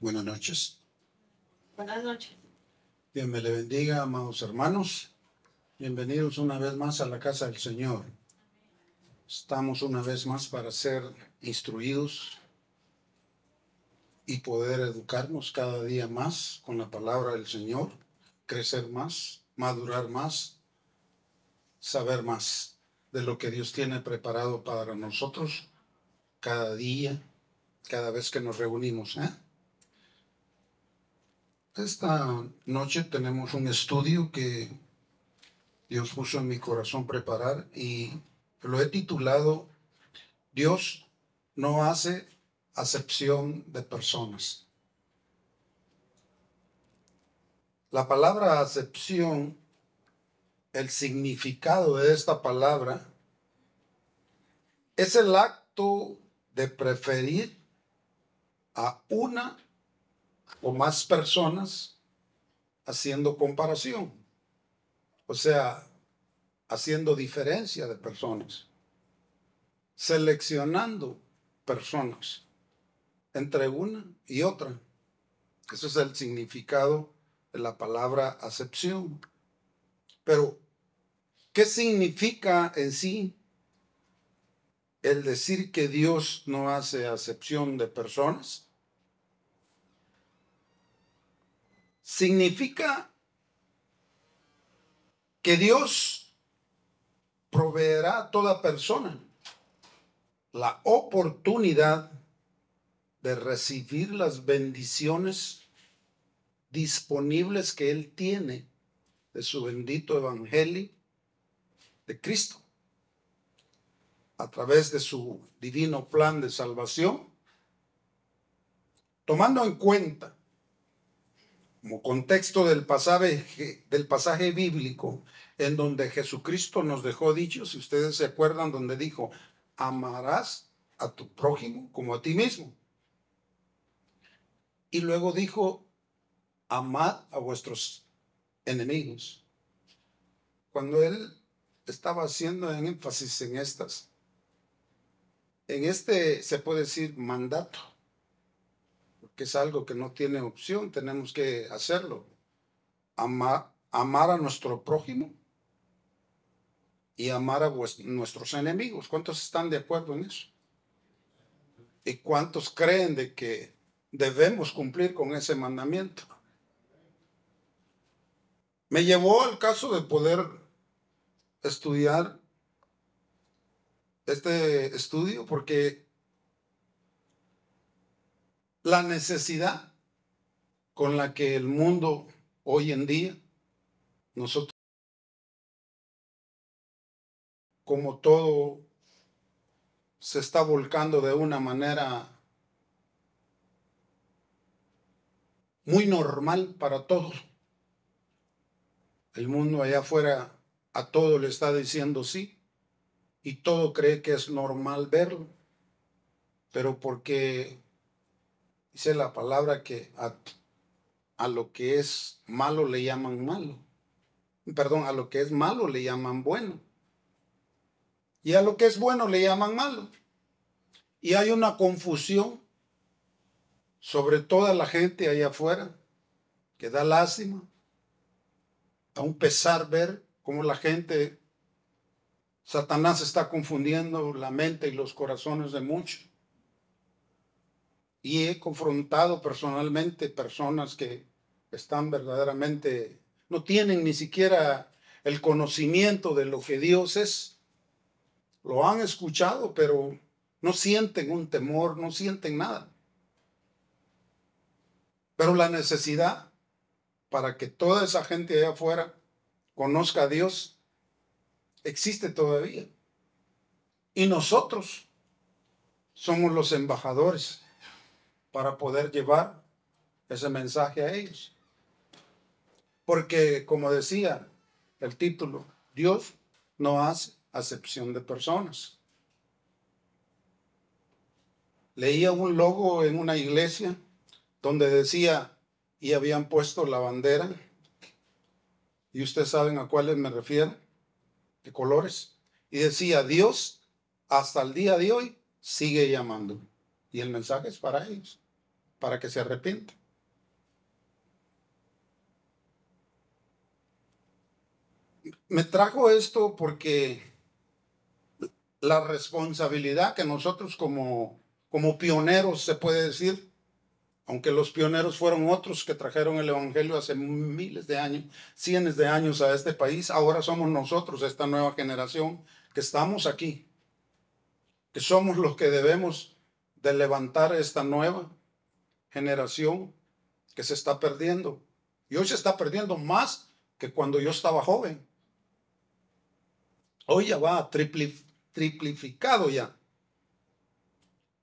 Buenas noches. Buenas noches. Dios me le bendiga, amados hermanos. Bienvenidos una vez más a la casa del Señor. Estamos una vez más para ser instruidos y poder educarnos cada día más con la palabra del Señor, crecer más, madurar más, saber más de lo que Dios tiene preparado para nosotros cada día, cada vez que nos reunimos. ¿eh? Esta noche tenemos un estudio que Dios puso en mi corazón preparar y lo he titulado Dios no hace acepción de personas. La palabra acepción, el significado de esta palabra, es el acto de preferir a una o más personas haciendo comparación, o sea, haciendo diferencia de personas, seleccionando personas entre una y otra. Ese es el significado de la palabra acepción. Pero, ¿qué significa en sí el decir que Dios no hace acepción de personas? significa que Dios proveerá a toda persona la oportunidad de recibir las bendiciones disponibles que Él tiene de su bendito Evangelio de Cristo a través de su divino plan de salvación, tomando en cuenta como contexto del pasaje, del pasaje bíblico en donde Jesucristo nos dejó dicho, si ustedes se acuerdan, donde dijo, amarás a tu prójimo como a ti mismo. Y luego dijo, amad a vuestros enemigos. Cuando él estaba haciendo énfasis en estas, en este se puede decir mandato que es algo que no tiene opción, tenemos que hacerlo. amar a nuestro prójimo y amar a nuestros enemigos. ¿Cuántos están de acuerdo en eso? ¿Y cuántos creen de que debemos cumplir con ese mandamiento? Me llevó al caso de poder estudiar este estudio porque la necesidad con la que el mundo hoy en día, nosotros, como todo se está volcando de una manera muy normal para todos. El mundo allá afuera a todo le está diciendo sí y todo cree que es normal verlo, pero porque Dice la palabra que a, lo que es malo le llaman malo. Perdón, a lo que es malo le llaman bueno. Y a lo que es bueno le llaman malo. Y hay una confusión sobre toda la gente allá afuera que da lástima. A un pesar ver cómo la gente, Satanás está confundiendo la mente y los corazones de muchos y he confrontado personalmente personas que están verdaderamente, no tienen ni siquiera el conocimiento de lo que Dios es. Lo han escuchado, pero no sienten un temor, no sienten nada. Pero la necesidad para que toda esa gente allá afuera conozca a Dios existe todavía. Y nosotros somos los embajadores para poder llevar ese mensaje a ellos. Porque, como decía el título, Dios no hace acepción de personas. Leía un logo en una iglesia donde decía, y habían puesto la bandera, y ustedes saben a cuáles me refiero, de colores, y decía, Dios hasta el día de hoy sigue llamando. Y el mensaje es para ellos, para que se arrepientan. Me trajo esto porque la responsabilidad que nosotros como, como pioneros, se puede decir, aunque los pioneros fueron otros que trajeron el Evangelio hace miles de años, cientos de años a este país, ahora somos nosotros, esta nueva generación, que estamos aquí, que somos los que debemos de levantar esta nueva generación que se está perdiendo. Y hoy se está perdiendo más que cuando yo estaba joven. Hoy ya va triplificado ya.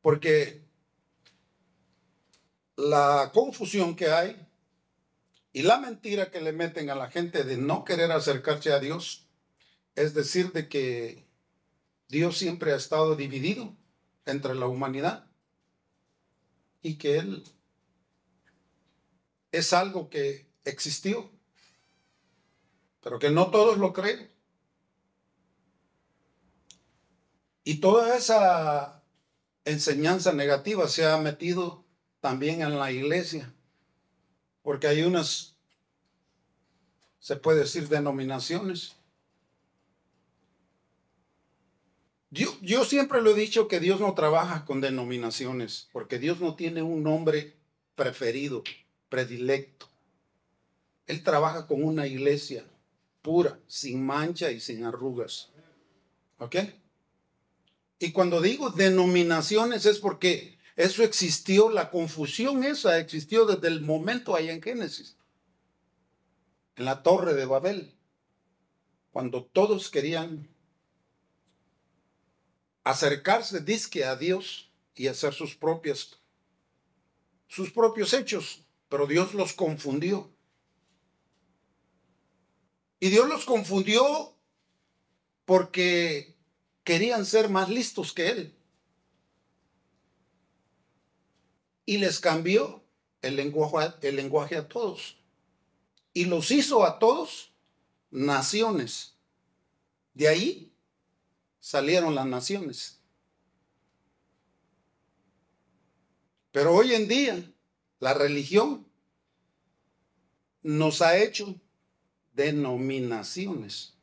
Porque la confusión que hay y la mentira que le meten a la gente de no querer acercarse a Dios es decir de que Dios siempre ha estado dividido entre la humanidad y que Él es algo que existió, pero que no todos lo creen. Y toda esa enseñanza negativa se ha metido también en la iglesia, porque hay unas, se puede decir, denominaciones Yo, siempre lo he dicho que Dios no trabaja con denominaciones, porque Dios no tiene un nombre preferido, predilecto. Él trabaja con una iglesia pura, sin mancha y sin arrugas. ¿Ok? Y cuando digo denominaciones es porque eso existió, la confusión esa existió desde el momento ahí en Génesis, en la torre de Babel, cuando todos querían acercarse, disque a Dios y hacer sus propias, sus propios hechos, pero Dios los confundió. Y Dios los confundió porque querían ser más listos que Él. Y les cambió el lenguaje, el lenguaje a todos. Y los hizo a todos naciones. De ahí salieron las naciones. Pero hoy en día la religión nos ha hecho denominaciones.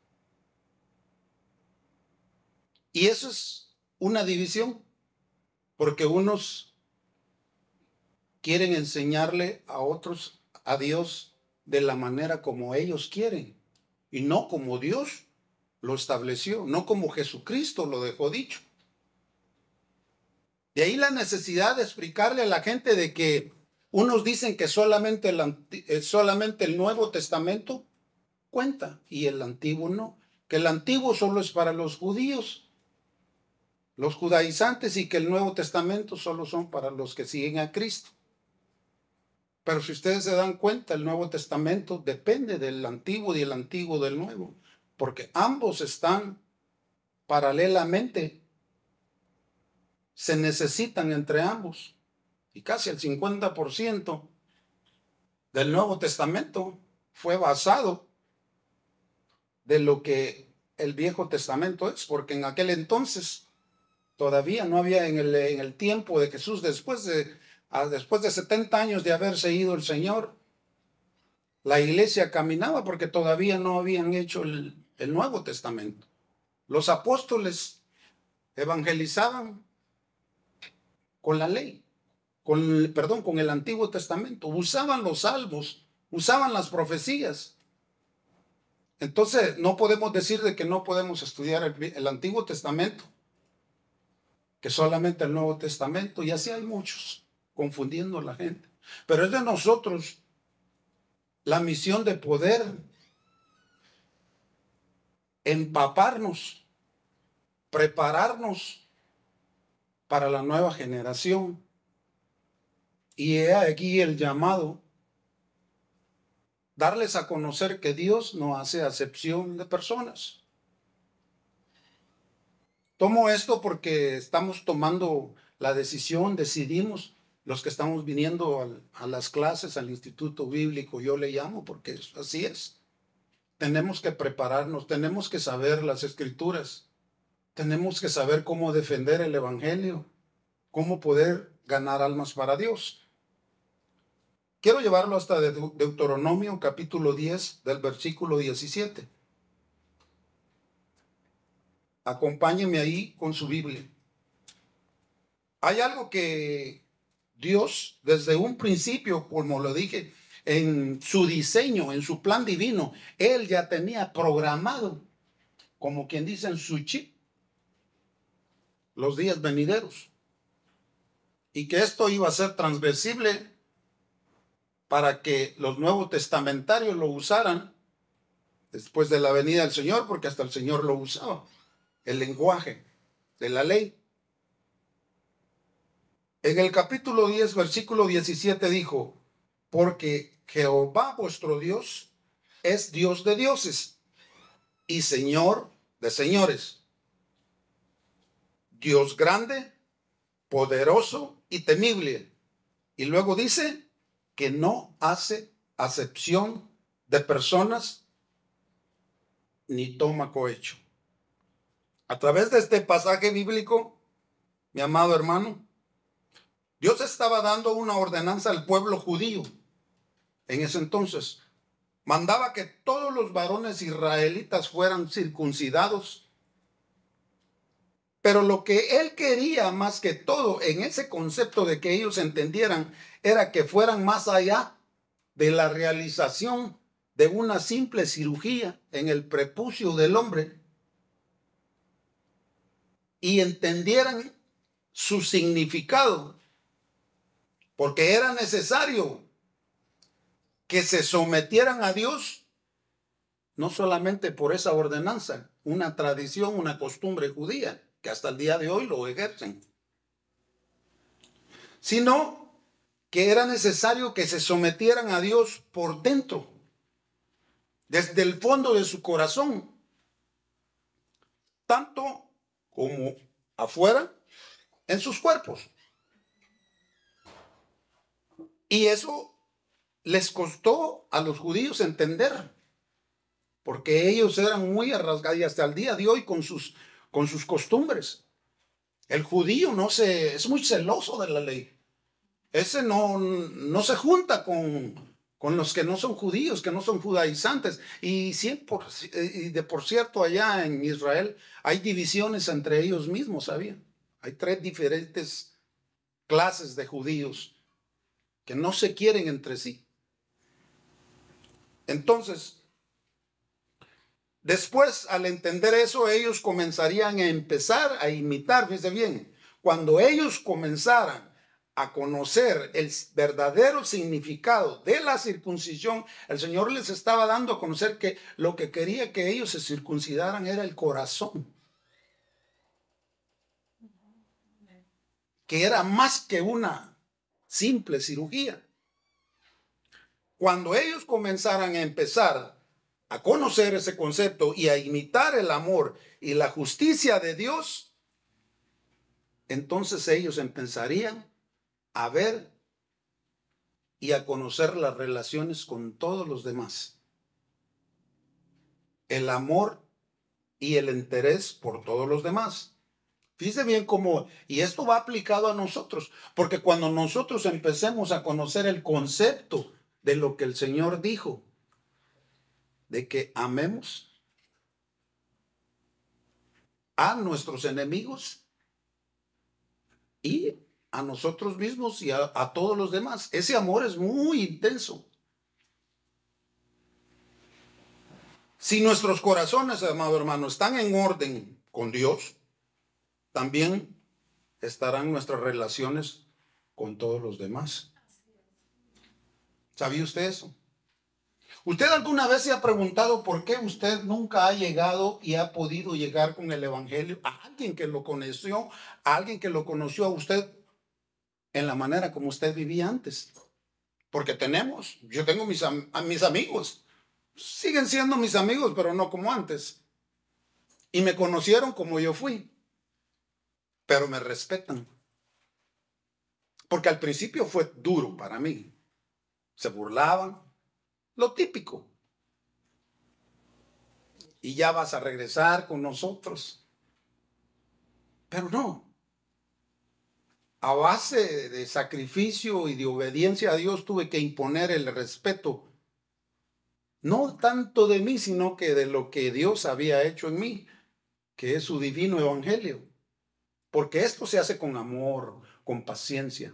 Y eso es una división, porque unos quieren enseñarle a otros a Dios de la manera como ellos quieren y no como Dios lo estableció, no como Jesucristo lo dejó dicho. De ahí la necesidad de explicarle a la gente de que unos dicen que solamente el, eh, solamente el Nuevo Testamento cuenta y el Antiguo no, que el Antiguo solo es para los judíos, los judaizantes y que el Nuevo Testamento solo son para los que siguen a Cristo. Pero si ustedes se dan cuenta, el Nuevo Testamento depende del Antiguo y el Antiguo del Nuevo porque ambos están paralelamente, se necesitan entre ambos. Y casi el 50% del Nuevo Testamento fue basado de lo que el Viejo Testamento es, porque en aquel entonces todavía no había en el, tiempo de Jesús, después de, después de 70 años de haber seguido el Señor, la iglesia caminaba porque todavía no habían hecho el el Nuevo Testamento. Los apóstoles evangelizaban con la ley, con el, perdón, con el Antiguo Testamento, usaban los salvos. usaban las profecías. Entonces, no podemos decir de que no podemos estudiar el, el Antiguo Testamento, que solamente el Nuevo Testamento, y así hay muchos, confundiendo a la gente. Pero es de nosotros la misión de poder empaparnos, prepararnos para la nueva generación. Y he aquí el llamado, darles a conocer que Dios no hace acepción de personas. Tomo esto porque estamos tomando la decisión, decidimos los que estamos viniendo a las clases, al instituto bíblico, yo le llamo porque así es. Tenemos que prepararnos, tenemos que saber las escrituras, tenemos que saber cómo defender el Evangelio, cómo poder ganar almas para Dios. Quiero llevarlo hasta Deuteronomio capítulo 10 del versículo 17. Acompáñeme ahí con su Biblia. Hay algo que Dios desde un principio, como lo dije, en su diseño, en su plan divino, Él ya tenía programado, como quien dice en su los días venideros. Y que esto iba a ser transversible para que los nuevos testamentarios lo usaran después de la venida del Señor, porque hasta el Señor lo usaba, el lenguaje de la ley. En el capítulo 10, versículo 17 dijo, porque Jehová vuestro Dios es Dios de dioses y Señor de señores. Dios grande, poderoso y temible. Y luego dice que no hace acepción de personas ni toma cohecho. A través de este pasaje bíblico, mi amado hermano, Dios estaba dando una ordenanza al pueblo judío en ese entonces, mandaba que todos los varones israelitas fueran circuncidados. Pero lo que él quería más que todo en ese concepto de que ellos entendieran era que fueran más allá de la realización de una simple cirugía en el prepucio del hombre y entendieran su significado, porque era necesario que se sometieran a Dios, no solamente por esa ordenanza, una tradición, una costumbre judía, que hasta el día de hoy lo ejercen, sino que era necesario que se sometieran a Dios por dentro, desde el fondo de su corazón, tanto como afuera, en sus cuerpos. Y eso les costó a los judíos entender, porque ellos eran muy arrasgados y hasta el día de hoy con sus, con sus costumbres. El judío no se, es muy celoso de la ley. Ese no, no se junta con, con los que no son judíos, que no son judaizantes. Y, siempre, y de por cierto, allá en Israel hay divisiones entre ellos mismos, ¿sabían? Hay tres diferentes clases de judíos que no se quieren entre sí. Entonces, después, al entender eso, ellos comenzarían a empezar a imitar, fíjense bien, cuando ellos comenzaran a conocer el verdadero significado de la circuncisión, el Señor les estaba dando a conocer que lo que quería que ellos se circuncidaran era el corazón. Que era más que una simple cirugía. Cuando ellos comenzaran a empezar a conocer ese concepto y a imitar el amor y la justicia de Dios, entonces ellos empezarían a ver y a conocer las relaciones con todos los demás. El amor y el interés por todos los demás. Fíjese bien cómo, y esto va aplicado a nosotros, porque cuando nosotros empecemos a conocer el concepto de lo que el Señor dijo, de que amemos a nuestros enemigos y a nosotros mismos y a, todos los demás. Ese amor es muy intenso. Si nuestros corazones, amado hermano, están en orden con Dios, también estarán nuestras relaciones con todos los demás. ¿Sabía usted eso? ¿Usted alguna vez se ha preguntado por qué usted nunca ha llegado y ha podido llegar con el Evangelio a alguien que lo conoció, a alguien que lo conoció a usted en la manera como usted vivía antes? Porque tenemos, yo tengo mis, a mis amigos, siguen siendo mis amigos, pero no como antes. Y me conocieron como yo fui, pero me respetan. Porque al principio fue duro para mí, se burlaban, lo típico. Y ya vas a regresar con nosotros. Pero no. A base de sacrificio y de obediencia a Dios tuve que imponer el respeto, no tanto de mí, sino que de lo que Dios había hecho en mí, que es su divino evangelio. Porque esto se hace con amor, con paciencia.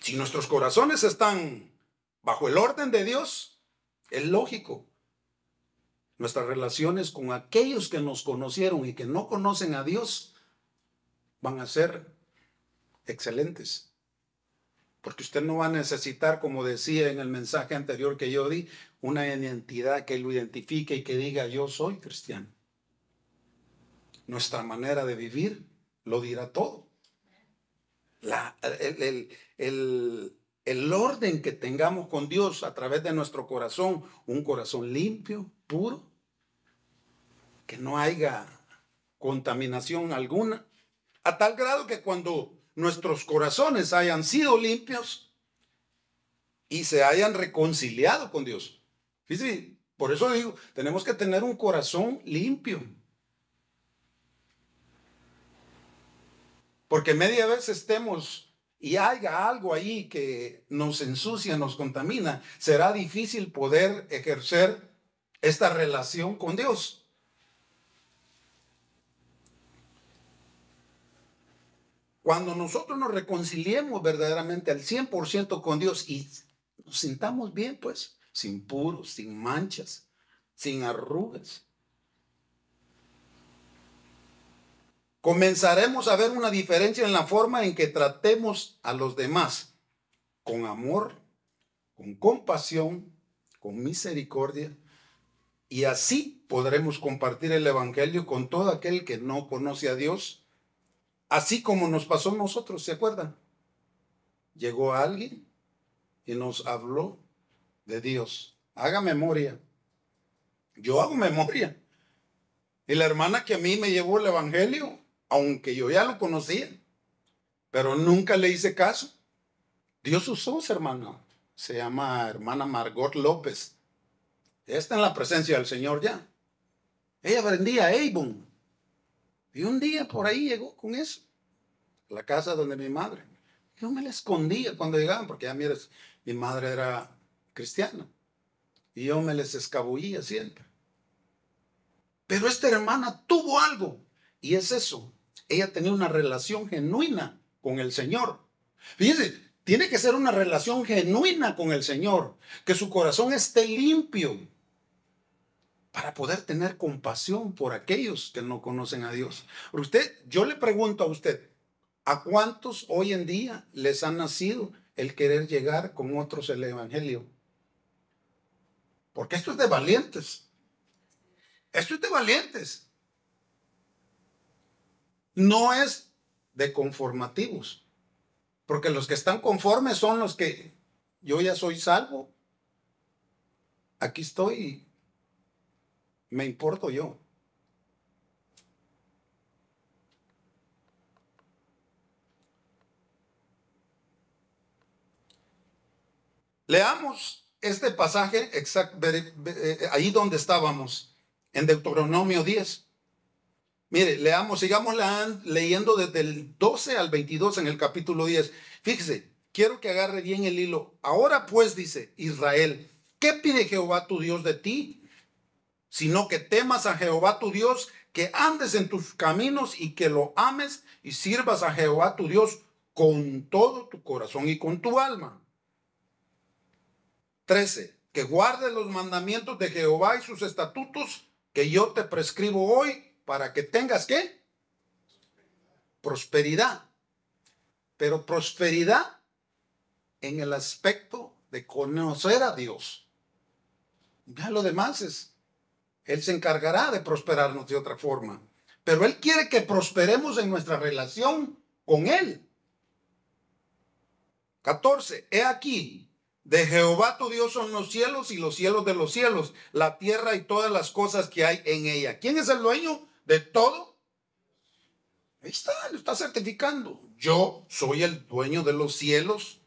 Si nuestros corazones están bajo el orden de Dios, es lógico. Nuestras relaciones con aquellos que nos conocieron y que no conocen a Dios van a ser excelentes. Porque usted no va a necesitar, como decía en el mensaje anterior que yo di, una identidad que lo identifique y que diga yo soy cristiano. Nuestra manera de vivir lo dirá todo el, el, orden que tengamos con Dios a través de nuestro corazón, un corazón limpio, puro, que no haya contaminación alguna, a tal grado que cuando nuestros corazones hayan sido limpios y se hayan reconciliado con Dios. Por eso digo, tenemos que tener un corazón limpio. Porque media vez estemos y haya algo ahí que nos ensucia, nos contamina, será difícil poder ejercer esta relación con Dios. Cuando nosotros nos reconciliemos verdaderamente al 100% con Dios y nos sintamos bien, pues, sin puros, sin manchas, sin arrugas, comenzaremos a ver una diferencia en la forma en que tratemos a los demás, con amor, con compasión, con misericordia, y así podremos compartir el Evangelio con todo aquel que no conoce a Dios, así como nos pasó a nosotros, ¿se acuerdan? Llegó alguien y nos habló de Dios. Haga memoria. Yo hago memoria. Y la hermana que a mí me llevó el Evangelio, aunque yo ya lo conocía, pero nunca le hice caso. Dios usó su hermana, se llama hermana Margot López. está en la presencia del Señor ya. Ella vendía Avon. Y un día por ahí llegó con eso, la casa donde mi madre. Yo me la escondía cuando llegaban, porque ya mires, mi madre era cristiana. Y yo me les escabullía siempre. Pero esta hermana tuvo algo. Y es eso, ella tenía una relación genuina con el Señor. Fíjense, tiene que ser una relación genuina con el Señor, que su corazón esté limpio para poder tener compasión por aquellos que no conocen a Dios. Usted, yo le pregunto a usted, ¿a cuántos hoy en día les ha nacido el querer llegar con otros el evangelio? Porque esto es de valientes. Esto es de valientes no es de conformativos, porque los que están conformes son los que yo ya soy salvo, aquí estoy, me importo yo. Leamos este pasaje exacto. Eh, ahí donde estábamos, en Deuteronomio 10. Mire, leamos, sigamos leyendo desde el 12 al 22 en el capítulo 10. Fíjese, quiero que agarre bien el hilo. Ahora pues dice Israel, ¿qué pide Jehová tu Dios de ti? Sino que temas a Jehová tu Dios, que andes en tus caminos y que lo ames y sirvas a Jehová tu Dios con todo tu corazón y con tu alma. 13. Que guardes los mandamientos de Jehová y sus estatutos que yo te prescribo hoy para que tengas qué? Prosperidad. Pero prosperidad en el aspecto de conocer a Dios. Ya lo demás es, Él se encargará de prosperarnos de otra forma. Pero Él quiere que prosperemos en nuestra relación con Él. 14. He aquí, de Jehová tu Dios son los cielos y los cielos de los cielos, la tierra y todas las cosas que hay en ella. ¿Quién es el dueño? de todo. Ahí está, lo está certificando. Yo soy el dueño de los cielos,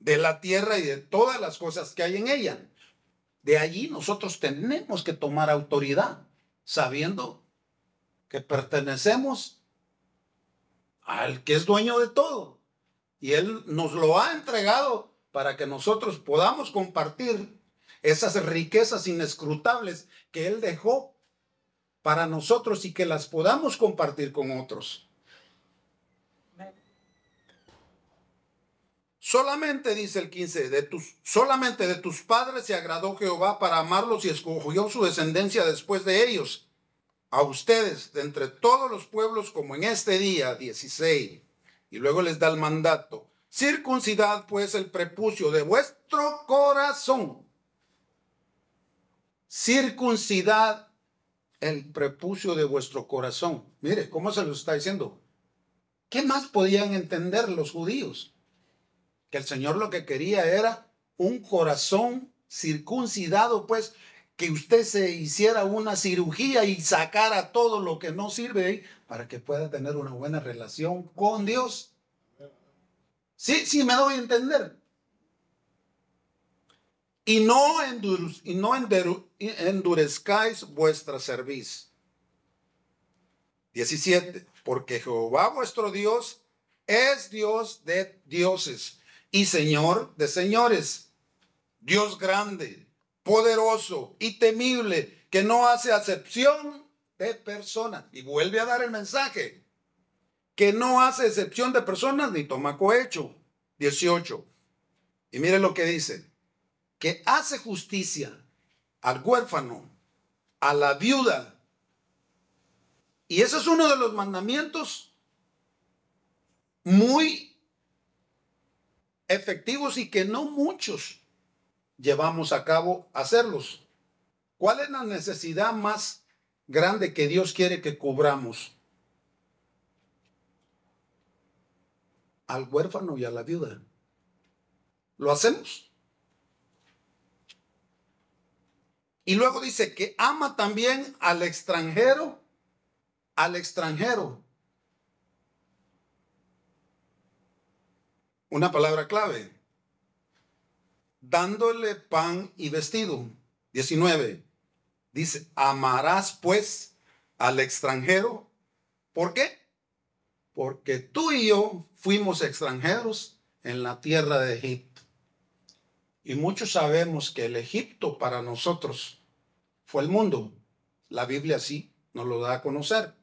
de la tierra y de todas las cosas que hay en ella. De allí nosotros tenemos que tomar autoridad, sabiendo que pertenecemos al que es dueño de todo. Y Él nos lo ha entregado para que nosotros podamos compartir esas riquezas inescrutables que Él dejó para nosotros y que las podamos compartir con otros. Solamente, dice el 15, de tus, solamente de tus padres se agradó Jehová para amarlos y escogió su descendencia después de ellos. A ustedes, de entre todos los pueblos, como en este día 16. Y luego les da el mandato. Circuncidad pues el prepucio de vuestro corazón. Circuncidad el prepucio de vuestro corazón. Mire, ¿cómo se lo está diciendo? ¿Qué más podían entender los judíos? Que el Señor lo que quería era un corazón circuncidado, pues, que usted se hiciera una cirugía y sacara todo lo que no sirve para que pueda tener una buena relación con Dios. Sí, sí, me doy a entender y no, endurezcáis vuestra cerviz. 17. Porque Jehová vuestro Dios es Dios de dioses y Señor de señores. Dios grande, poderoso y temible, que no hace acepción de personas. Y vuelve a dar el mensaje, que no hace excepción de personas ni toma cohecho. 18. Y miren lo que dice que hace justicia al huérfano, a la viuda. Y ese es uno de los mandamientos muy efectivos y que no muchos llevamos a cabo hacerlos. ¿Cuál es la necesidad más grande que Dios quiere que cubramos? Al huérfano y a la viuda. ¿Lo hacemos? Y luego dice que ama también al extranjero, al extranjero. Una palabra clave. Dándole pan y vestido. 19. Dice, amarás pues al extranjero. ¿Por qué? Porque tú y yo fuimos extranjeros en la tierra de Egipto. Y muchos sabemos que el Egipto para nosotros fue el mundo. La Biblia sí nos lo da a conocer.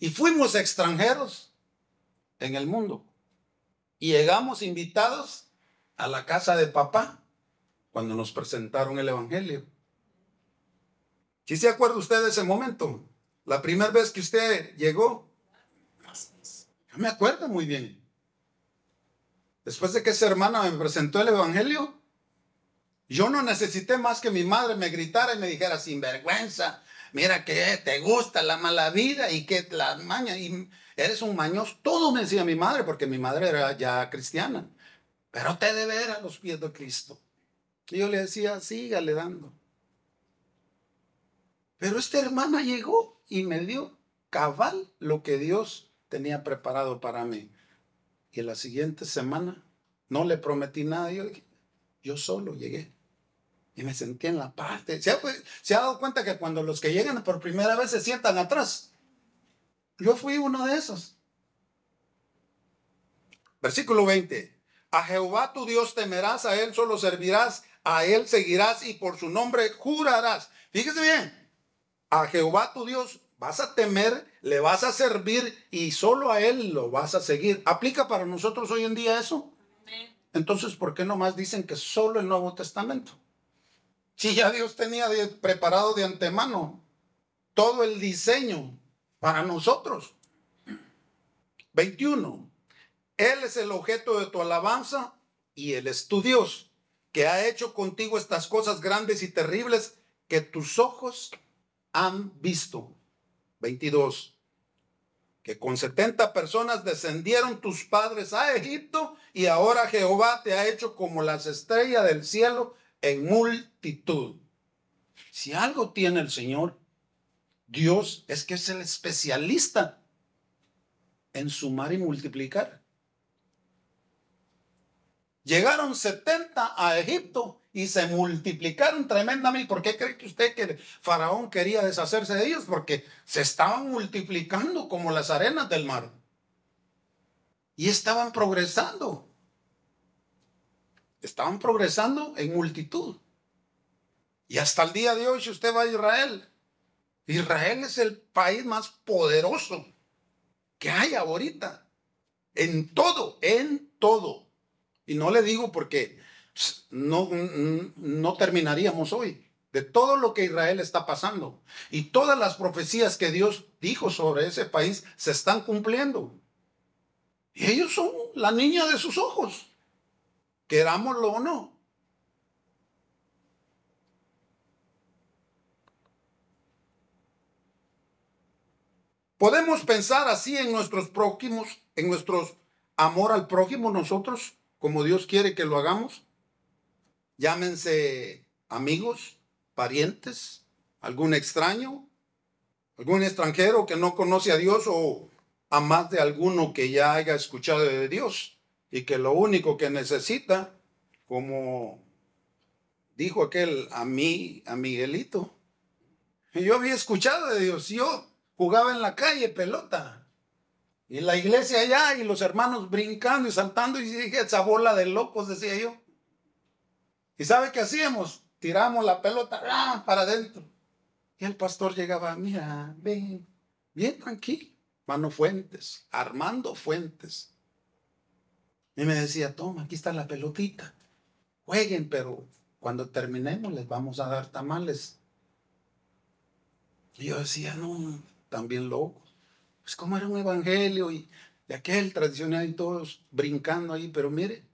Y fuimos extranjeros en el mundo. Y llegamos invitados a la casa de papá cuando nos presentaron el Evangelio. ¿Sí se acuerda usted de ese momento? La primera vez que usted llegó. Yo me acuerdo muy bien. Después de que esa hermana me presentó el Evangelio, yo no necesité más que mi madre me gritara y me dijera, sin vergüenza, mira que te gusta la mala vida y que la maña, y eres un mañoso. Todo me decía mi madre, porque mi madre era ya cristiana. Pero te debe ver a los pies de Cristo. Y yo le decía, sígale dando. Pero esta hermana llegó y me dio cabal lo que Dios tenía preparado para mí. Y en la siguiente semana no le prometí nada. Yo, yo solo llegué y me sentí en la parte. ¿Se ha, ¿Se ha, dado cuenta que cuando los que llegan por primera vez se sientan atrás? Yo fui uno de esos. Versículo 20. A Jehová tu Dios temerás, a Él solo servirás, a Él seguirás y por su nombre jurarás. Fíjese bien, a Jehová tu Dios vas a temer, le vas a servir y solo a Él lo vas a seguir. ¿Aplica para nosotros hoy en día eso? Entonces, ¿por qué nomás dicen que solo el Nuevo Testamento? Si ya Dios tenía preparado de antemano todo el diseño para nosotros. 21. Él es el objeto de tu alabanza y Él es tu Dios, que ha hecho contigo estas cosas grandes y terribles que tus ojos han visto. 22. Que con 70 personas descendieron tus padres a Egipto y ahora Jehová te ha hecho como las estrellas del cielo en multitud. Si algo tiene el Señor, Dios es que es el especialista en sumar y multiplicar. Llegaron 70 a Egipto y se multiplicaron tremendamente. ¿Por qué cree que usted que Faraón quería deshacerse de ellos? Porque se estaban multiplicando como las arenas del mar. Y estaban progresando estaban progresando en multitud. Y hasta el día de hoy, si usted va a Israel, Israel es el país más poderoso que hay ahorita. En todo, en todo. Y no le digo porque pues, no, mm, no terminaríamos hoy de todo lo que Israel está pasando. Y todas las profecías que Dios dijo sobre ese país se están cumpliendo. Y ellos son la niña de sus ojos querámoslo o no. ¿Podemos pensar así en nuestros prójimos, en nuestro amor al prójimo nosotros, como Dios quiere que lo hagamos? Llámense amigos, parientes, algún extraño, algún extranjero que no conoce a Dios o a más de alguno que ya haya escuchado de Dios y que lo único que necesita, como dijo aquel a mí, a Miguelito, yo había escuchado de Dios, yo jugaba en la calle pelota y la iglesia allá y los hermanos brincando y saltando y dije, esa bola de locos, decía yo. ¿Y sabe qué hacíamos? Tiramos la pelota ¡ah!, para adentro. Y el pastor llegaba, mira, ven, bien tranquilo. Mano Fuentes, Armando Fuentes y me decía, toma, aquí está la pelotita. Jueguen, pero cuando terminemos les vamos a dar tamales. Y yo decía, no, también loco Pues como era un evangelio y de aquel tradicional y todos brincando ahí, pero mire,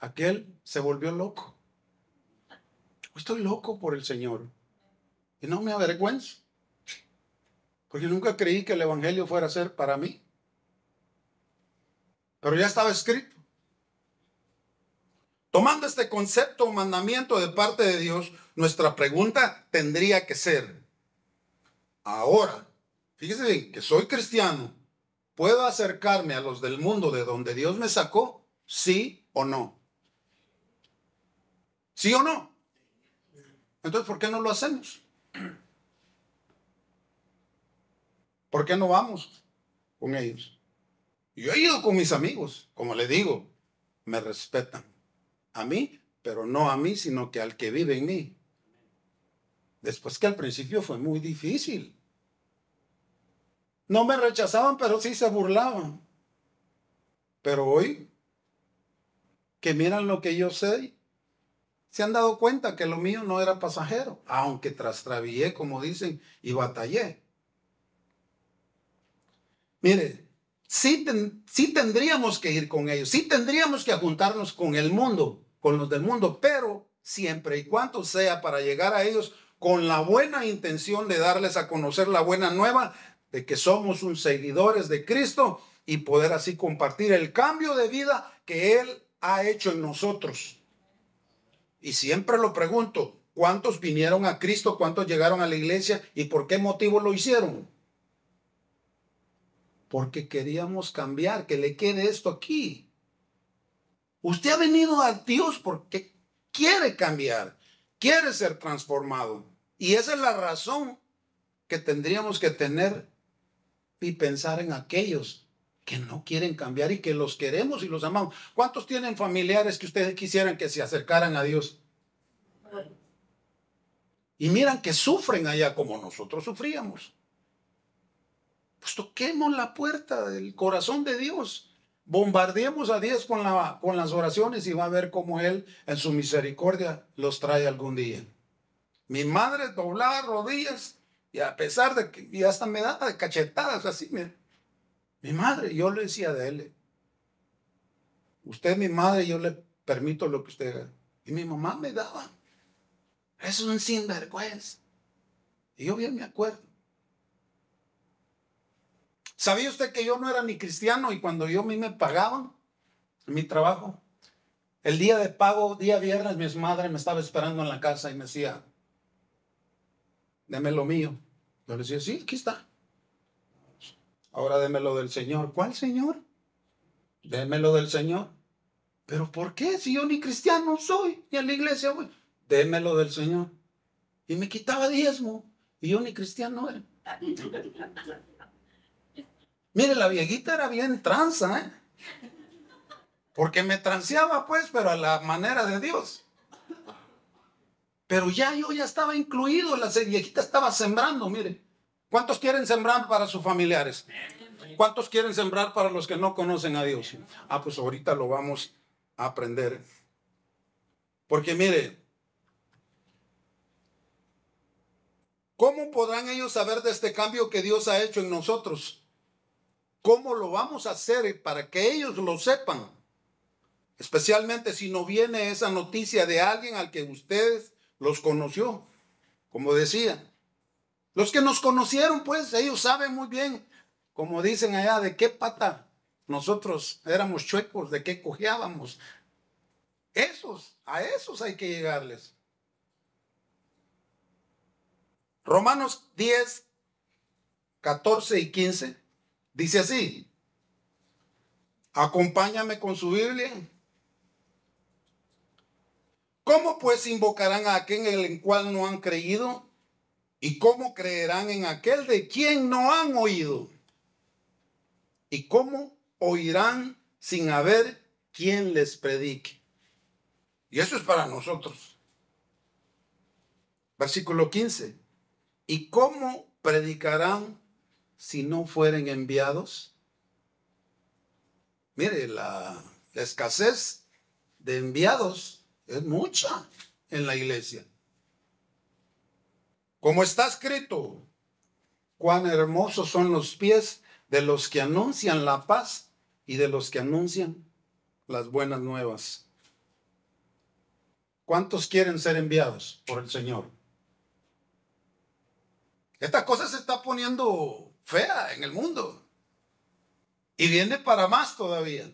aquel se volvió loco. Estoy loco por el Señor. Y no me avergüenzo. Porque nunca creí que el Evangelio fuera a ser para mí. Pero ya estaba escrito. Tomando este concepto o mandamiento de parte de Dios, nuestra pregunta tendría que ser, ahora, fíjese bien, que soy cristiano, ¿puedo acercarme a los del mundo de donde Dios me sacó? ¿Sí o no? ¿Sí o no? Entonces, ¿por qué no lo hacemos? ¿Por qué no vamos con ellos? Yo he ido con mis amigos, como le digo, me respetan a mí, pero no a mí, sino que al que vive en mí. Después que al principio fue muy difícil. No me rechazaban, pero sí se burlaban. Pero hoy, que miran lo que yo sé, se han dado cuenta que lo mío no era pasajero, aunque trastrabillé, como dicen, y batallé. Mire, sí, tendríamos que ir con ellos, sí tendríamos que juntarnos con el mundo, con los del mundo, pero siempre y cuanto sea para llegar a ellos con la buena intención de darles a conocer la buena nueva de que somos un seguidores de Cristo y poder así compartir el cambio de vida que Él ha hecho en nosotros. Y siempre lo pregunto, ¿cuántos vinieron a Cristo? ¿Cuántos llegaron a la iglesia? ¿Y por qué motivo lo hicieron? porque queríamos cambiar, que le quede esto aquí. Usted ha venido a Dios porque quiere cambiar, quiere ser transformado. Y esa es la razón que tendríamos que tener y pensar en aquellos que no quieren cambiar y que los queremos y los amamos. ¿Cuántos tienen familiares que ustedes quisieran que se acercaran a Dios? Y miran que sufren allá como nosotros sufríamos pues toquemos la puerta del corazón de Dios. Bombardeemos a Dios con, las oraciones y va a ver cómo Él en su misericordia los trae algún día. Mi madre doblaba rodillas y a pesar de que y hasta me daba de cachetadas así, Mi madre, yo le decía de él, usted mi madre, yo le permito lo que usted haga. Y mi mamá me daba. Es un sinvergüenza. Y yo bien me acuerdo. ¿Sabía usted que yo no era ni cristiano y cuando yo a mí me pagaban mi trabajo? El día de pago, día viernes, mi madre me estaba esperando en la casa y me decía, deme lo mío. Yo le decía, sí, aquí está. Ahora démelo del Señor. ¿Cuál Señor? Démelo del Señor. ¿Pero por qué? Si yo ni cristiano soy, ni a la iglesia voy. Démelo del Señor. Y me quitaba diezmo. Y yo ni cristiano era. Mire, la viejita era bien tranza, ¿eh? Porque me transeaba, pues, pero a la manera de Dios. Pero ya yo ya estaba incluido, la viejita estaba sembrando, mire. ¿Cuántos quieren sembrar para sus familiares? ¿Cuántos quieren sembrar para los que no conocen a Dios? Ah, pues ahorita lo vamos a aprender. Porque mire, ¿cómo podrán ellos saber de este cambio que Dios ha hecho en nosotros? ¿Cómo lo vamos a hacer para que ellos lo sepan? Especialmente si no viene esa noticia de alguien al que ustedes los conoció, como decía. Los que nos conocieron, pues, ellos saben muy bien, como dicen allá, de qué pata nosotros éramos chuecos, de qué cojeábamos. Esos, a esos hay que llegarles. Romanos 10, 14 y 15 Dice así, acompáñame con su Biblia. ¿Cómo pues invocarán a aquel en el cual no han creído? ¿Y cómo creerán en aquel de quien no han oído? ¿Y cómo oirán sin haber quien les predique? Y eso es para nosotros. Versículo 15. ¿Y cómo predicarán si no fueren enviados? Mire, la, escasez de enviados es mucha en la iglesia. Como está escrito, cuán hermosos son los pies de los que anuncian la paz y de los que anuncian las buenas nuevas. ¿Cuántos quieren ser enviados por el Señor? Esta cosa se está poniendo fea en el mundo. Y viene para más todavía.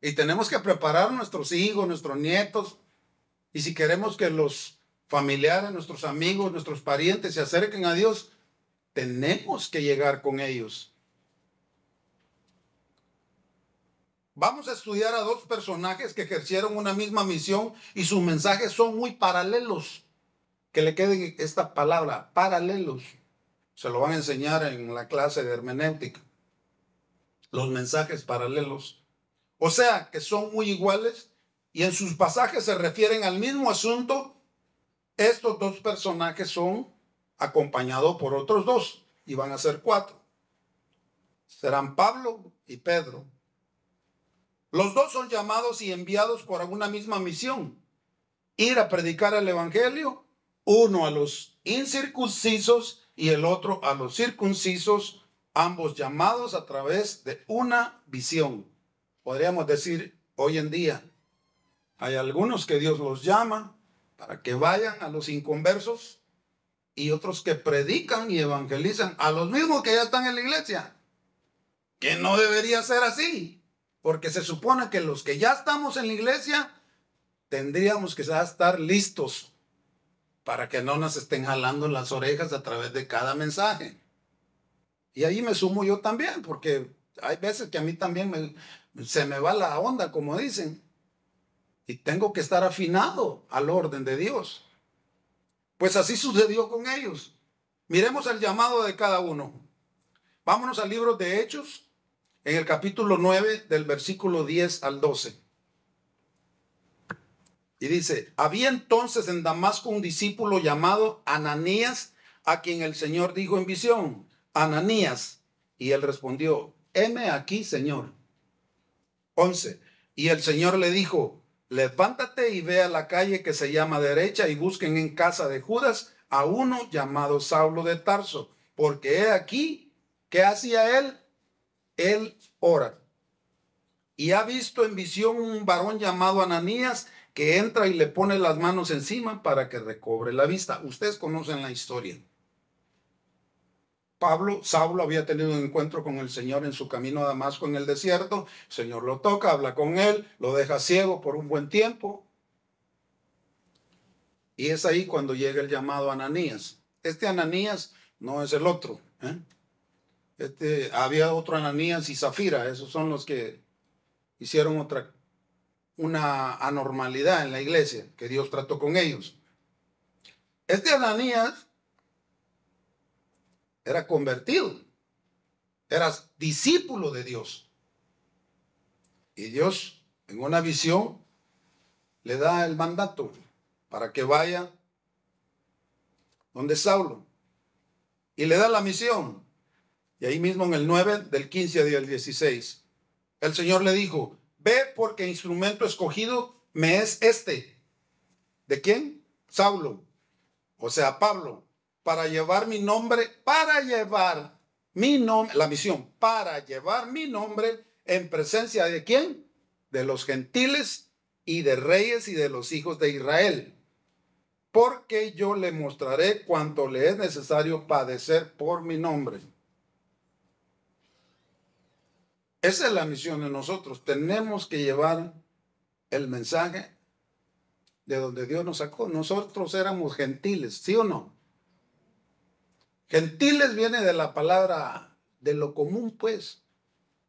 Y tenemos que preparar a nuestros hijos, nuestros nietos. Y si queremos que los familiares, nuestros amigos, nuestros parientes se acerquen a Dios, tenemos que llegar con ellos. Vamos a estudiar a dos personajes que ejercieron una misma misión y sus mensajes son muy paralelos. Que le quede esta palabra, paralelos. Se lo van a enseñar en la clase de hermenéutica. Los mensajes paralelos. O sea, que son muy iguales y en sus pasajes se refieren al mismo asunto. Estos dos personajes son acompañados por otros dos y van a ser cuatro. Serán Pablo y Pedro. Los dos son llamados y enviados por una misma misión. Ir a predicar el Evangelio, uno a los incircuncisos y el otro a los circuncisos, ambos llamados a través de una visión. Podríamos decir hoy en día, hay algunos que Dios los llama para que vayan a los inconversos y otros que predican y evangelizan a los mismos que ya están en la iglesia. Que no debería ser así, porque se supone que los que ya estamos en la iglesia tendríamos que estar listos para que no nos estén jalando las orejas a través de cada mensaje. Y ahí me sumo yo también, porque hay veces que a mí también se me va la onda, como dicen, y tengo que estar afinado al orden de Dios. Pues así sucedió con ellos. Miremos el llamado de cada uno. Vámonos al libro de Hechos, en el capítulo 9, del versículo 10 al 12. Y dice, había entonces en Damasco un discípulo llamado Ananías, a quien el Señor dijo en visión, Ananías. Y él respondió, heme aquí, Señor. 11. Y el Señor le dijo, levántate y ve a la calle que se llama derecha y busquen en casa de Judas a uno llamado Saulo de Tarso, porque he aquí, que hacía él? Él ora. Y ha visto en visión un varón llamado Ananías, que entra y le pone las manos encima para que recobre la vista. Ustedes conocen la historia. Pablo, Saulo había tenido un encuentro con el Señor en su camino a Damasco en el desierto. El Señor lo toca, habla con él, lo deja ciego por un buen tiempo. Y es ahí cuando llega el llamado Ananías. Este Ananías no es el otro. ¿eh? Este, había otro Ananías y Zafira, esos son los que hicieron otra una anormalidad en la iglesia que Dios trató con ellos. Este Ananías era convertido, era discípulo de Dios. Y Dios en una visión le da el mandato para que vaya donde Saulo y le da la misión. Y ahí mismo en el 9, del 15 al 16, el Señor le dijo, Ve porque instrumento escogido me es este. ¿De quién? Saulo. O sea, Pablo. Para llevar mi nombre, para llevar mi nombre, la misión, para llevar mi nombre en presencia de quién? De los gentiles y de reyes y de los hijos de Israel. Porque yo le mostraré cuánto le es necesario padecer por mi nombre. Esa es la misión de nosotros. Tenemos que llevar el mensaje de donde Dios nos sacó. Nosotros éramos gentiles, ¿sí o no? Gentiles viene de la palabra de lo común, pues.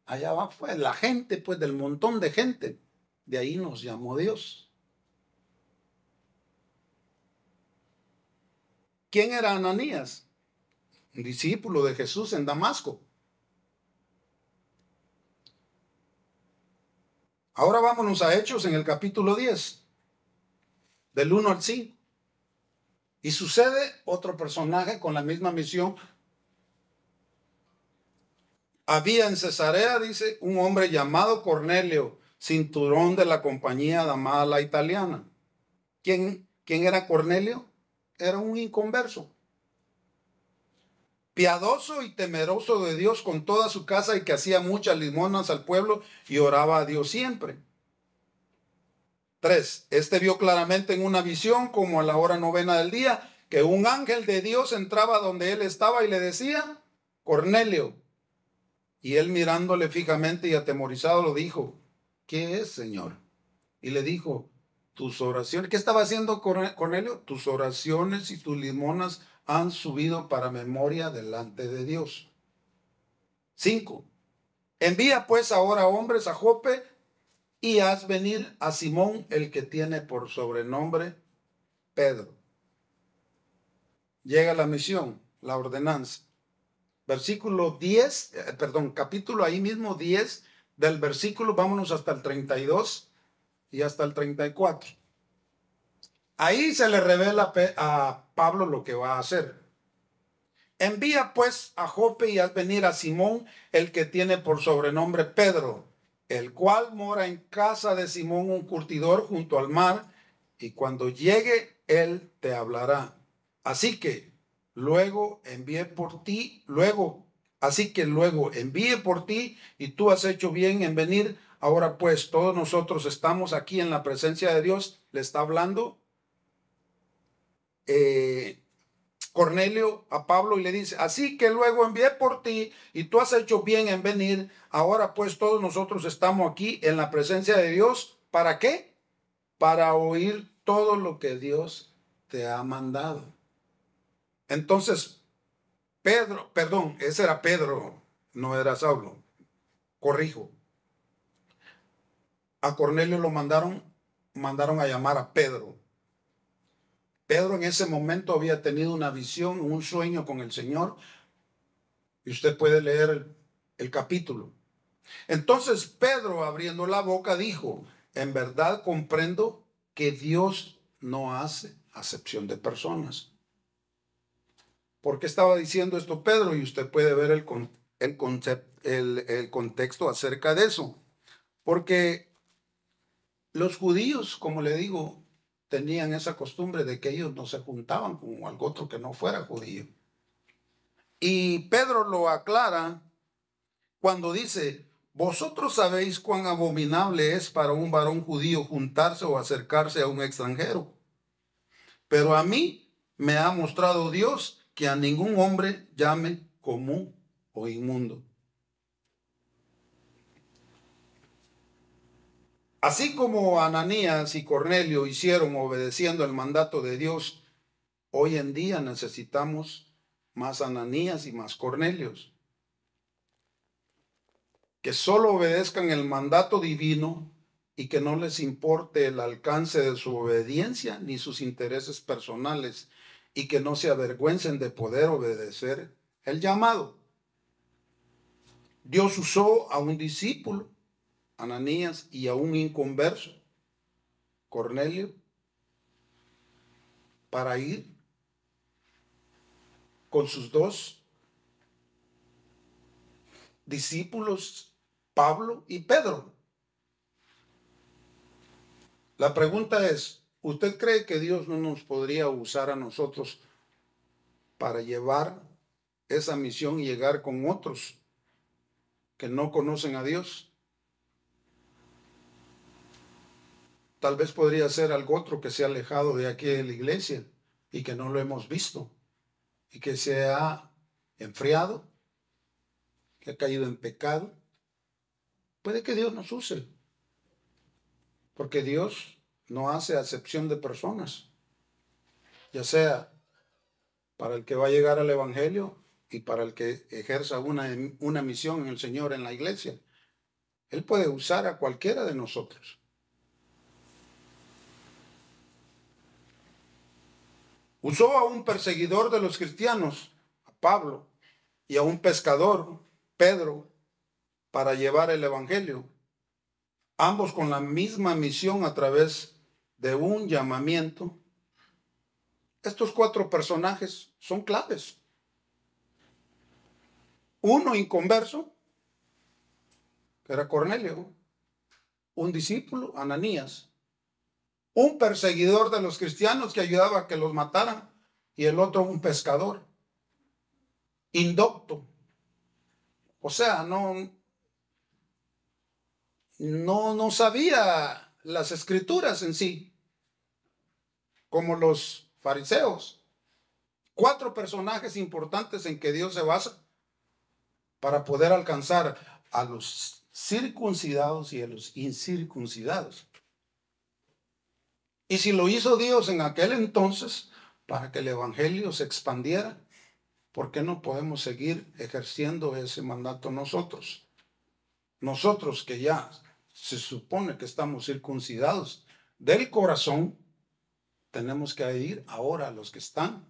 Allá va, fue la gente, pues, del montón de gente. De ahí nos llamó Dios. ¿Quién era Ananías? discípulo de Jesús en Damasco. Ahora vámonos a Hechos en el capítulo 10, del 1 al 5. Y sucede otro personaje con la misma misión. Había en Cesarea, dice, un hombre llamado Cornelio, cinturón de la compañía damada la italiana. ¿Quién, ¿Quién era Cornelio? Era un inconverso piadoso y temeroso de Dios con toda su casa y que hacía muchas limonas al pueblo y oraba a Dios siempre. 3. Este vio claramente en una visión, como a la hora novena del día, que un ángel de Dios entraba donde él estaba y le decía, Cornelio. Y él mirándole fijamente y atemorizado lo dijo, ¿qué es, Señor? Y le dijo, tus oraciones, ¿qué estaba haciendo Cornelio? Tus oraciones y tus limonas han subido para memoria delante de Dios. 5. Envía pues ahora hombres a Jope y haz venir a Simón el que tiene por sobrenombre Pedro. Llega la misión, la ordenanza. Versículo 10, eh, perdón, capítulo ahí mismo 10 del versículo, vámonos hasta el 32 y hasta el 34. Ahí se le revela a Pablo lo que va a hacer. Envía pues a Jope y haz venir a Simón, el que tiene por sobrenombre Pedro, el cual mora en casa de Simón un curtidor junto al mar, y cuando llegue él te hablará. Así que luego envíe por ti, luego, así que luego envíe por ti, y tú has hecho bien en venir. Ahora pues todos nosotros estamos aquí en la presencia de Dios, le está hablando eh, Cornelio a Pablo y le dice, así que luego envié por ti y tú has hecho bien en venir, ahora pues todos nosotros estamos aquí en la presencia de Dios, ¿para qué? Para oír todo lo que Dios te ha mandado. Entonces, Pedro, perdón, ese era Pedro, no era Saulo, corrijo. A Cornelio lo mandaron, mandaron a llamar a Pedro Pedro en ese momento había tenido una visión, un sueño con el Señor. Y usted puede leer el, capítulo. Entonces Pedro, abriendo la boca, dijo, en verdad comprendo que Dios no hace acepción de personas. ¿Por qué estaba diciendo esto Pedro? Y usted puede ver el, el, el contexto acerca de eso. Porque los judíos, como le digo, tenían esa costumbre de que ellos no se juntaban con algo otro que no fuera judío. Y Pedro lo aclara cuando dice, vosotros sabéis cuán abominable es para un varón judío juntarse o acercarse a un extranjero. Pero a mí me ha mostrado Dios que a ningún hombre llame común o inmundo. Así como Ananías y Cornelio hicieron obedeciendo el mandato de Dios, hoy en día necesitamos más Ananías y más Cornelios. Que solo obedezcan el mandato divino y que no les importe el alcance de su obediencia ni sus intereses personales y que no se avergüencen de poder obedecer el llamado. Dios usó a un discípulo Ananías y a un inconverso, Cornelio, para ir con sus dos discípulos, Pablo y Pedro. La pregunta es, ¿usted cree que Dios no nos podría usar a nosotros para llevar esa misión y llegar con otros que no conocen a Dios? Tal vez podría ser algo otro que se ha alejado de aquí de la iglesia y que no lo hemos visto y que se ha enfriado, que ha caído en pecado. Puede que Dios nos use, porque Dios no hace acepción de personas, ya sea para el que va a llegar al Evangelio y para el que ejerza una, una misión en el Señor en la iglesia. Él puede usar a cualquiera de nosotros. Usó a un perseguidor de los cristianos, a Pablo, y a un pescador, Pedro, para llevar el Evangelio. Ambos con la misma misión a través de un llamamiento. Estos cuatro personajes son claves. Uno inconverso, que era Cornelio, un discípulo, Ananías, un perseguidor de los cristianos que ayudaba a que los mataran y el otro un pescador. Indocto. O sea, no, no, no sabía las escrituras en sí, como los fariseos. Cuatro personajes importantes en que Dios se basa para poder alcanzar a los circuncidados y a los incircuncidados. Y si lo hizo Dios en aquel entonces para que el Evangelio se expandiera, ¿por qué no podemos seguir ejerciendo ese mandato nosotros? Nosotros que ya se supone que estamos circuncidados del corazón, tenemos que ir ahora a los que están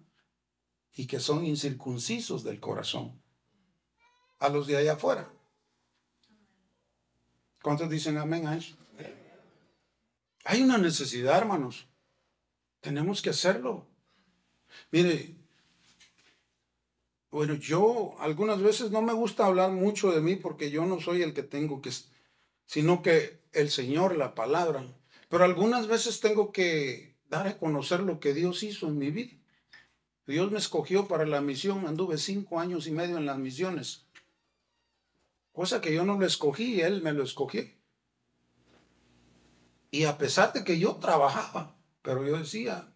y que son incircuncisos del corazón, a los de allá afuera. ¿Cuántos dicen amén a eso? Hay una necesidad, hermanos. Tenemos que hacerlo. Mire, bueno, yo algunas veces no me gusta hablar mucho de mí porque yo no soy el que tengo que, sino que el Señor, la palabra. Pero algunas veces tengo que dar a conocer lo que Dios hizo en mi vida. Dios me escogió para la misión, anduve cinco años y medio en las misiones. Cosa que yo no lo escogí, Él me lo escogió. Y a pesar de que yo trabajaba, pero yo decía,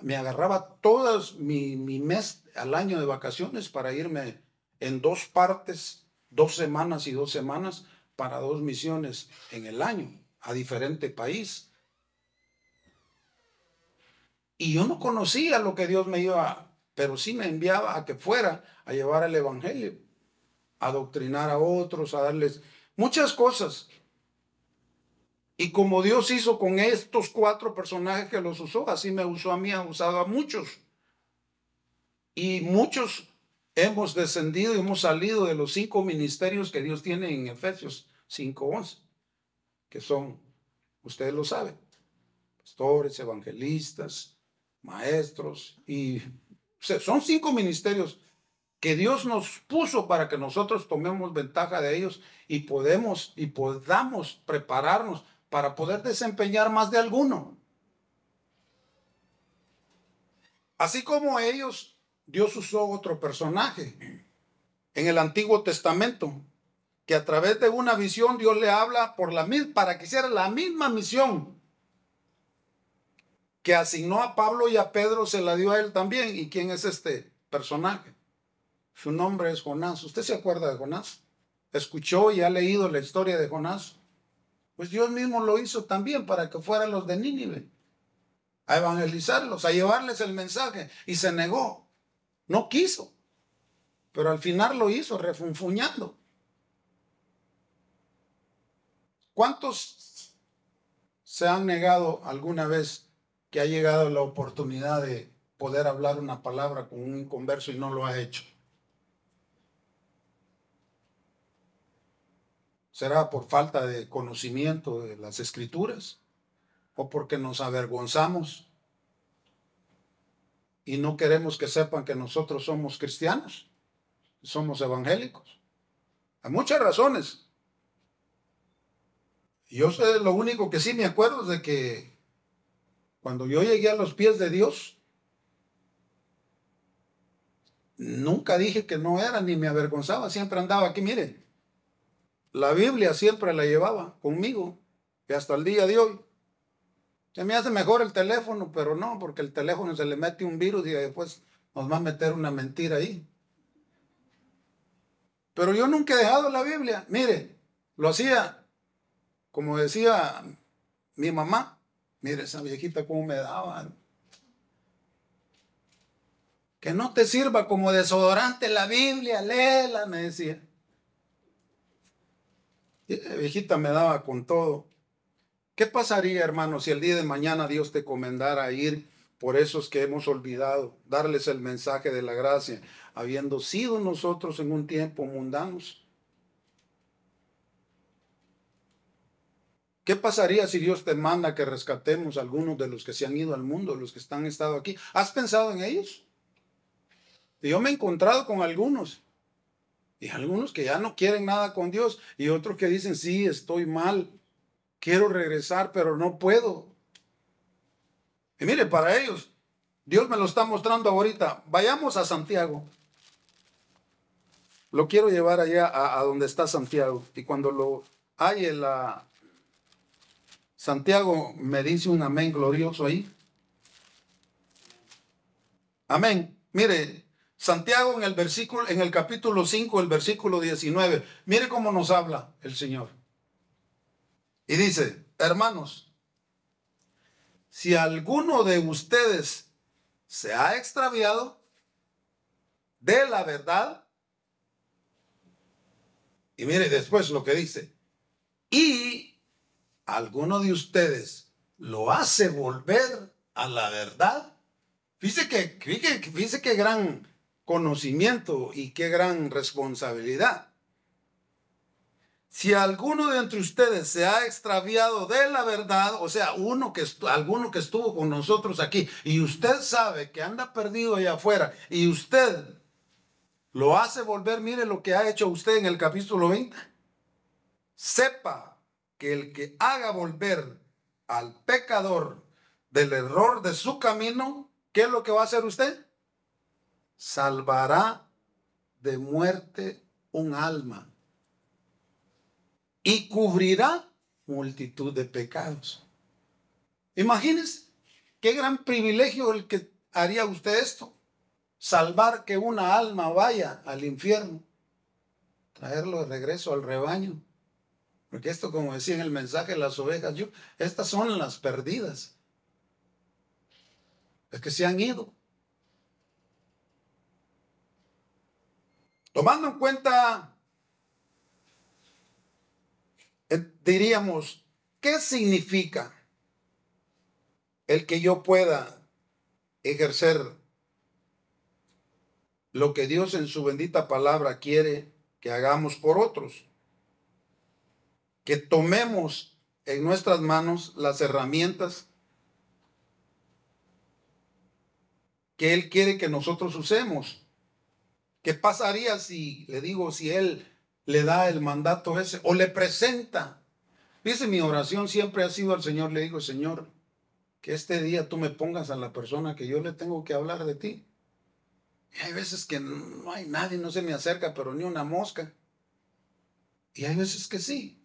me agarraba todas mi, mes al año de vacaciones para irme en dos partes, dos semanas y dos semanas para dos misiones en el año a diferente país. Y yo no conocía lo que Dios me iba, pero sí me enviaba a que fuera a llevar el Evangelio, a doctrinar a otros, a darles muchas cosas. Y como Dios hizo con estos cuatro personajes que los usó, así me usó a mí, ha usado a muchos. Y muchos hemos descendido y hemos salido de los cinco ministerios que Dios tiene en Efesios 5.11, que son, ustedes lo saben, pastores, evangelistas, maestros, y son cinco ministerios que Dios nos puso para que nosotros tomemos ventaja de ellos y podemos y podamos prepararnos para poder desempeñar más de alguno. Así como ellos, Dios usó otro personaje en el Antiguo Testamento, que a través de una visión Dios le habla para que hiciera la misma misión que asignó a Pablo y a Pedro, se la dio a él también. ¿Y quién es este personaje? Su nombre es Jonás. ¿Usted se acuerda de Jonás? ¿Escuchó y ha leído la historia de Jonás? Pues Dios mismo lo hizo también para que fueran los de Nínive a evangelizarlos, a llevarles el mensaje. Y se negó, no quiso. Pero al final lo hizo refunfuñando. ¿Cuántos se han negado alguna vez que ha llegado la oportunidad de poder hablar una palabra con un converso y no lo ha hecho? ¿Será por falta de conocimiento de las escrituras? ¿O porque nos avergonzamos y no queremos que sepan que nosotros somos cristianos? Somos evangélicos. Hay muchas razones. Yo sé, lo único que sí me acuerdo es de que cuando yo llegué a los pies de Dios, nunca dije que no era ni me avergonzaba, siempre andaba aquí, miren, la Biblia siempre la llevaba conmigo y hasta el día de hoy. Se me hace mejor el teléfono, pero no, porque el teléfono se le mete un virus y después nos va a meter una mentira ahí. Pero yo nunca he dejado la Biblia. Mire, lo hacía, como decía mi mamá, mire esa viejita cómo me daba. Que no te sirva como desodorante la Biblia, léela, me decía. Eh, viejita me daba con todo. ¿Qué pasaría, hermano, si el día de mañana Dios te comendara ir por esos que hemos olvidado, darles el mensaje de la gracia, habiendo sido nosotros en un tiempo mundanos? ¿Qué pasaría si Dios te manda que rescatemos a algunos de los que se han ido al mundo, los que están estado aquí? ¿Has pensado en ellos? yo me he encontrado con algunos y algunos que ya no quieren nada con Dios y otros que dicen, sí, estoy mal, quiero regresar, pero no puedo. Y mire, para ellos, Dios me lo está mostrando ahorita. Vayamos a Santiago. Lo quiero llevar allá a, donde está Santiago. Y cuando lo hay en la... Santiago me dice un amén glorioso ahí. Amén. Mire, Santiago en el versículo en el capítulo 5, el versículo 19. Mire cómo nos habla el Señor. Y dice, "Hermanos, si alguno de ustedes se ha extraviado de la verdad, y mire después lo que dice, y alguno de ustedes lo hace volver a la verdad, fíjese que, fíjese, que gran, conocimiento y qué gran responsabilidad. Si alguno de entre ustedes se ha extraviado de la verdad, o sea, uno que alguno que estuvo con nosotros aquí y usted sabe que anda perdido allá afuera y usted lo hace volver, mire lo que ha hecho usted en el capítulo 20. Sepa que el que haga volver al pecador del error de su camino, ¿qué es lo que va a hacer usted? salvará de muerte un alma y cubrirá multitud de pecados. Imagínense qué gran privilegio el que haría usted esto, salvar que una alma vaya al infierno, traerlo de regreso al rebaño. Porque esto, como decía en el mensaje, las ovejas, yo, estas son las perdidas, Es que se han ido. Tomando en cuenta, eh, diríamos, ¿qué significa el que yo pueda ejercer lo que Dios en su bendita palabra quiere que hagamos por otros? Que tomemos en nuestras manos las herramientas que Él quiere que nosotros usemos ¿Qué pasaría si, le digo, si él le da el mandato ese o le presenta? Dice, mi oración siempre ha sido al Señor, le digo, Señor, que este día tú me pongas a la persona que yo le tengo que hablar de ti. Y hay veces que no hay nadie, no se me acerca, pero ni una mosca. Y hay veces que sí.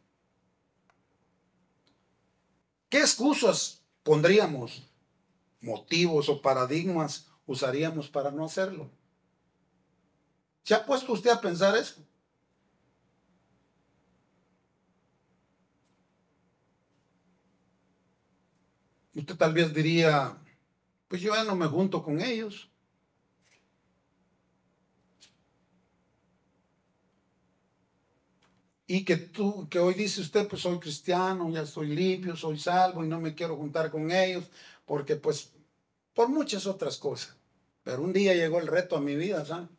¿Qué excusas pondríamos, motivos o paradigmas usaríamos para no hacerlo? ¿Se ha puesto usted a pensar eso? Usted tal vez diría, pues yo ya no me junto con ellos. Y que tú, que hoy dice usted, pues soy cristiano, ya estoy limpio, soy salvo y no me quiero juntar con ellos, porque pues por muchas otras cosas. Pero un día llegó el reto a mi vida, ¿sabes?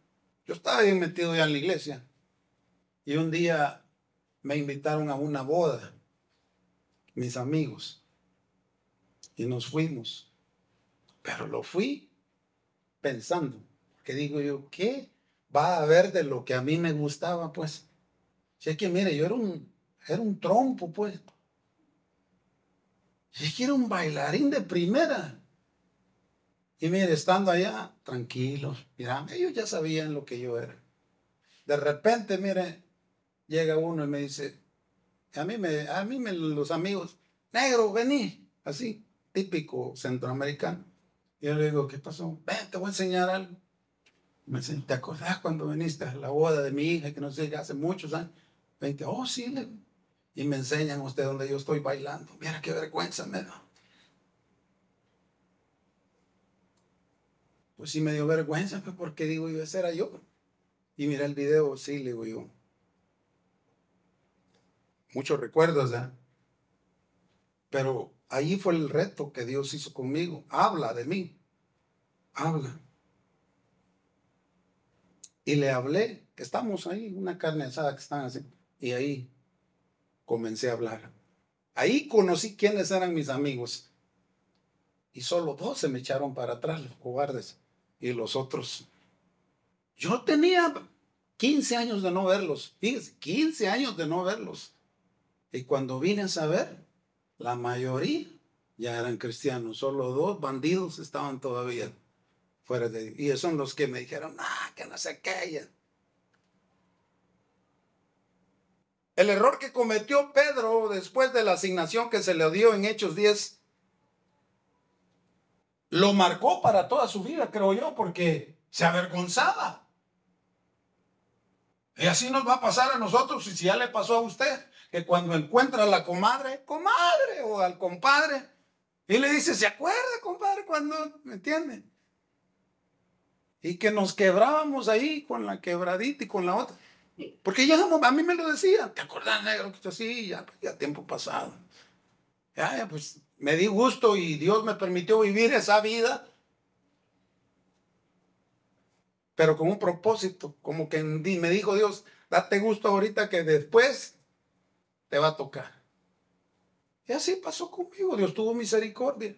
Yo estaba bien metido ya en la iglesia. Y un día me invitaron a una boda, mis amigos. Y nos fuimos. Pero lo fui pensando. Que digo yo, ¿qué va a haber de lo que a mí me gustaba? Pues, si es que mire, yo era un, era un trompo, pues. Si es que era un bailarín de primera. Y mire, estando allá, tranquilos, mira, ellos ya sabían lo que yo era. De repente, mire, llega uno y me dice, a mí me, a mí me los amigos, negro, vení, así, típico centroamericano. Y yo le digo, ¿qué pasó? Ven, te voy a enseñar algo. Me dice, ¿te acordás cuando viniste a la boda de mi hija, que no sé, hace muchos años? 20, oh, sí, y me enseñan usted donde yo estoy bailando. Mira qué vergüenza me da. pues sí me dio vergüenza, pues, porque digo yo, ese era yo. Y mira el video, sí, le digo yo. Muchos recuerdos, ya Pero ahí fue el reto que Dios hizo conmigo. Habla de mí. Habla. Y le hablé, que estamos ahí, una carne asada que están así. Y ahí comencé a hablar. Ahí conocí quiénes eran mis amigos. Y solo dos se me echaron para atrás, los cobardes y los otros. Yo tenía 15 años de no verlos, fíjense, 15 años de no verlos. Y cuando vine a saber, la mayoría ya eran cristianos, solo dos bandidos estaban todavía fuera de... Y son los que me dijeron, ah, que no se callen. El error que cometió Pedro después de la asignación que se le dio en Hechos 10, lo marcó para toda su vida, creo yo, porque se avergonzaba. Y así nos va a pasar a nosotros, y si ya le pasó a usted, que cuando encuentra a la comadre, comadre o al compadre, y le dice, ¿se acuerda, compadre, cuando, me entiende? Y que nos quebrábamos ahí con la quebradita y con la otra. Porque ya a mí me lo decían, ¿te acordás, negro? Que así, ya, ya tiempo pasado. Ya, ya, pues me di gusto y Dios me permitió vivir esa vida, pero con un propósito, como que me dijo Dios, date gusto ahorita que después te va a tocar. Y así pasó conmigo, Dios tuvo misericordia.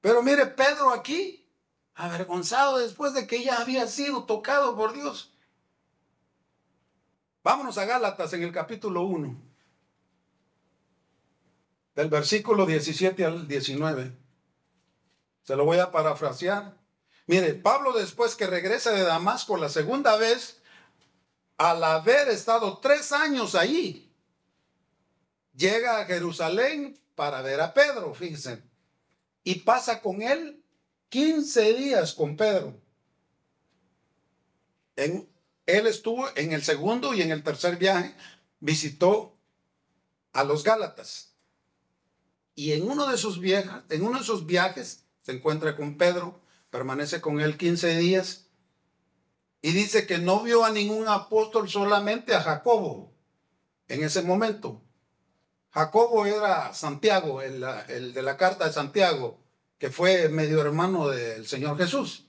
Pero mire, Pedro aquí, avergonzado después de que ya había sido tocado por Dios. Vámonos a Gálatas en el capítulo 1 del versículo 17 al 19. Se lo voy a parafrasear. Mire, Pablo después que regresa de Damasco la segunda vez, al haber estado tres años allí, llega a Jerusalén para ver a Pedro, fíjense, y pasa con él 15 días con Pedro. En, él estuvo en el segundo y en el tercer viaje, visitó a los Gálatas. Y en uno de sus viajes, en uno de sus viajes se encuentra con Pedro, permanece con él 15 días y dice que no vio a ningún apóstol, solamente a Jacobo en ese momento. Jacobo era Santiago, el, el de la carta de Santiago, que fue medio hermano del Señor Jesús.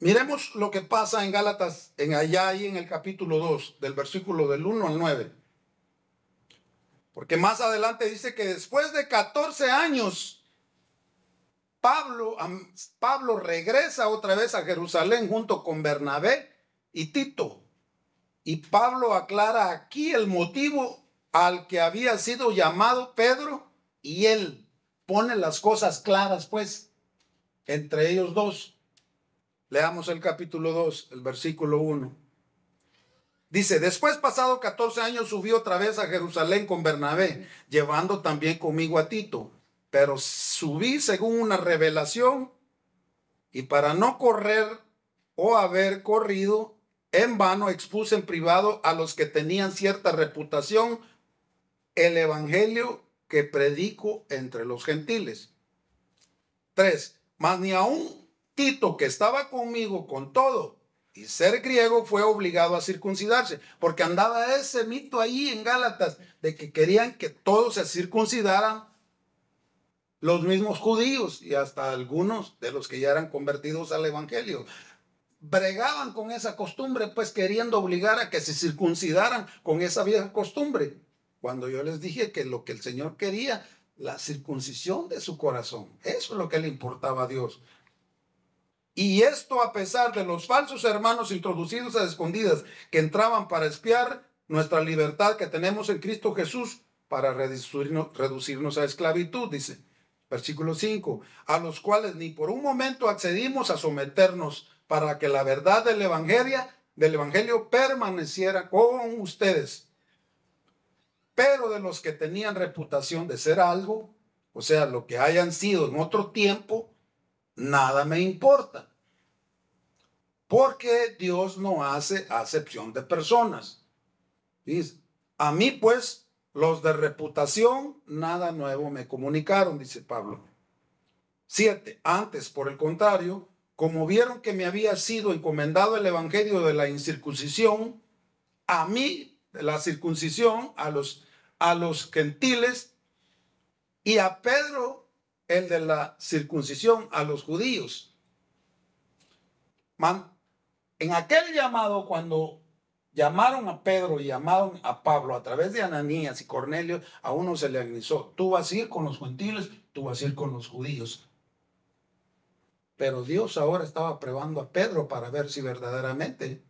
Miremos lo que pasa en Gálatas, en allá y en el capítulo 2, del versículo del 1 al 9. Porque más adelante dice que después de 14 años, Pablo, Pablo regresa otra vez a Jerusalén junto con Bernabé y Tito. Y Pablo aclara aquí el motivo al que había sido llamado Pedro y él pone las cosas claras, pues, entre ellos dos. Leamos el capítulo 2, el versículo 1. Dice, después pasado 14 años subí otra vez a Jerusalén con Bernabé, llevando también conmigo a Tito, pero subí según una revelación y para no correr o haber corrido en vano expuse en privado a los que tenían cierta reputación el evangelio que predico entre los gentiles. Tres. Más ni aún Tito, que estaba conmigo con todo, y ser griego fue obligado a circuncidarse, porque andaba ese mito ahí en Gálatas de que querían que todos se circuncidaran los mismos judíos y hasta algunos de los que ya eran convertidos al evangelio. Bregaban con esa costumbre, pues queriendo obligar a que se circuncidaran con esa vieja costumbre. Cuando yo les dije que lo que el Señor quería, la circuncisión de su corazón, eso es lo que le importaba a Dios, y esto a pesar de los falsos hermanos introducidos a escondidas que entraban para espiar nuestra libertad que tenemos en Cristo Jesús para reducirnos, a esclavitud, dice. Versículo 5, a los cuales ni por un momento accedimos a someternos para que la verdad del Evangelio, del Evangelio permaneciera con ustedes. Pero de los que tenían reputación de ser algo, o sea, lo que hayan sido en otro tiempo, nada me importa porque Dios no hace acepción de personas. Dice, a mí pues los de reputación nada nuevo me comunicaron, dice Pablo. Siete, antes por el contrario, como vieron que me había sido encomendado el evangelio de la incircuncisión, a mí, de la circuncisión, a los, a los gentiles, y a Pedro, el de la circuncisión, a los judíos en aquel llamado, cuando llamaron a Pedro y llamaron a Pablo a través de Ananías y Cornelio, a uno se le agnizó. tú vas a ir con los gentiles, tú vas a ir con los judíos. Pero Dios ahora estaba probando a Pedro para ver si verdaderamente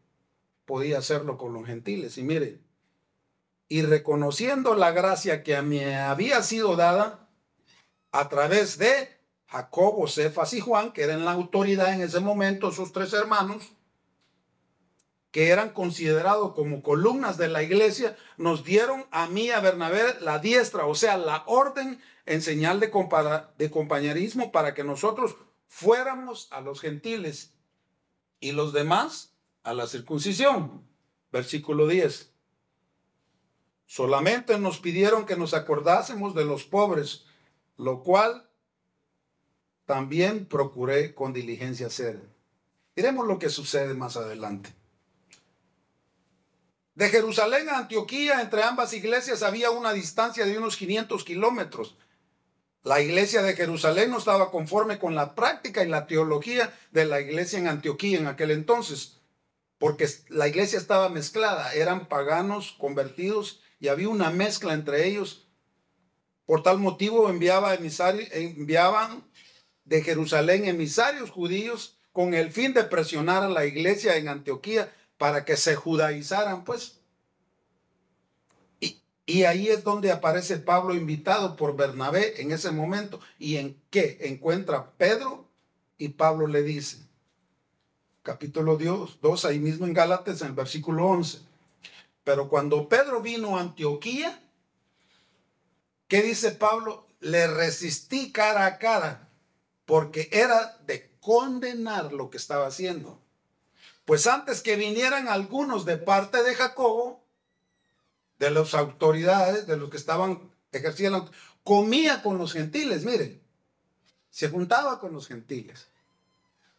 podía hacerlo con los gentiles. Y mire, y reconociendo la gracia que a mí había sido dada a través de Jacobo, Cefas y Juan, que eran la autoridad en ese momento, sus tres hermanos, que eran considerados como columnas de la iglesia, nos dieron a mí, a Bernabé, la diestra, o sea, la orden en señal de, de compañerismo para que nosotros fuéramos a los gentiles y los demás a la circuncisión. Versículo 10. Solamente nos pidieron que nos acordásemos de los pobres, lo cual también procuré con diligencia hacer. Miremos lo que sucede más adelante. De Jerusalén a Antioquía, entre ambas iglesias había una distancia de unos 500 kilómetros. La iglesia de Jerusalén no estaba conforme con la práctica y la teología de la iglesia en Antioquía en aquel entonces, porque la iglesia estaba mezclada, eran paganos convertidos y había una mezcla entre ellos. Por tal motivo enviaba enviaban de Jerusalén emisarios judíos con el fin de presionar a la iglesia en Antioquía para que se judaizaran, pues. Y, ahí es donde aparece Pablo invitado por Bernabé en ese momento. ¿Y en qué? Encuentra Pedro y Pablo le dice, capítulo 2, ahí mismo en Galates en el versículo 11. Pero cuando Pedro vino a Antioquía, ¿qué dice Pablo? Le resistí cara a cara porque era de condenar lo que estaba haciendo. Pues antes que vinieran algunos de parte de Jacobo, de las autoridades, de los que estaban ejerciendo, comía con los gentiles, miren, se juntaba con los gentiles.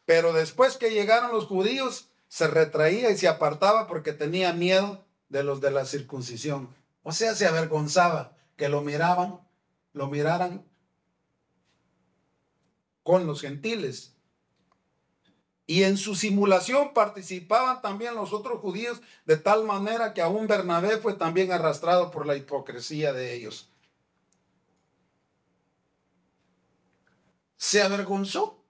Pero después que llegaron los judíos, se retraía y se apartaba porque tenía miedo de los de la circuncisión. O sea, se avergonzaba que lo miraban, lo miraran con los gentiles. Y en su simulación participaban también los otros judíos, de tal manera que aún Bernabé fue también arrastrado por la hipocresía de ellos. Se avergonzó.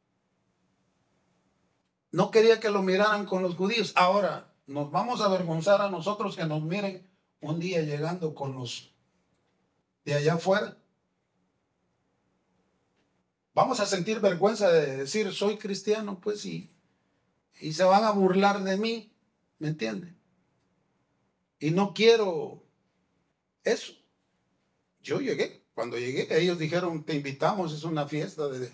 No quería que lo miraran con los judíos. Ahora, nos vamos a avergonzar a nosotros que nos miren un día llegando con los de allá afuera. Vamos a sentir vergüenza de decir, soy cristiano, pues sí y se van a burlar de mí, ¿me entiende? Y no quiero eso. Yo llegué, cuando llegué, ellos dijeron, te invitamos, es una fiesta de...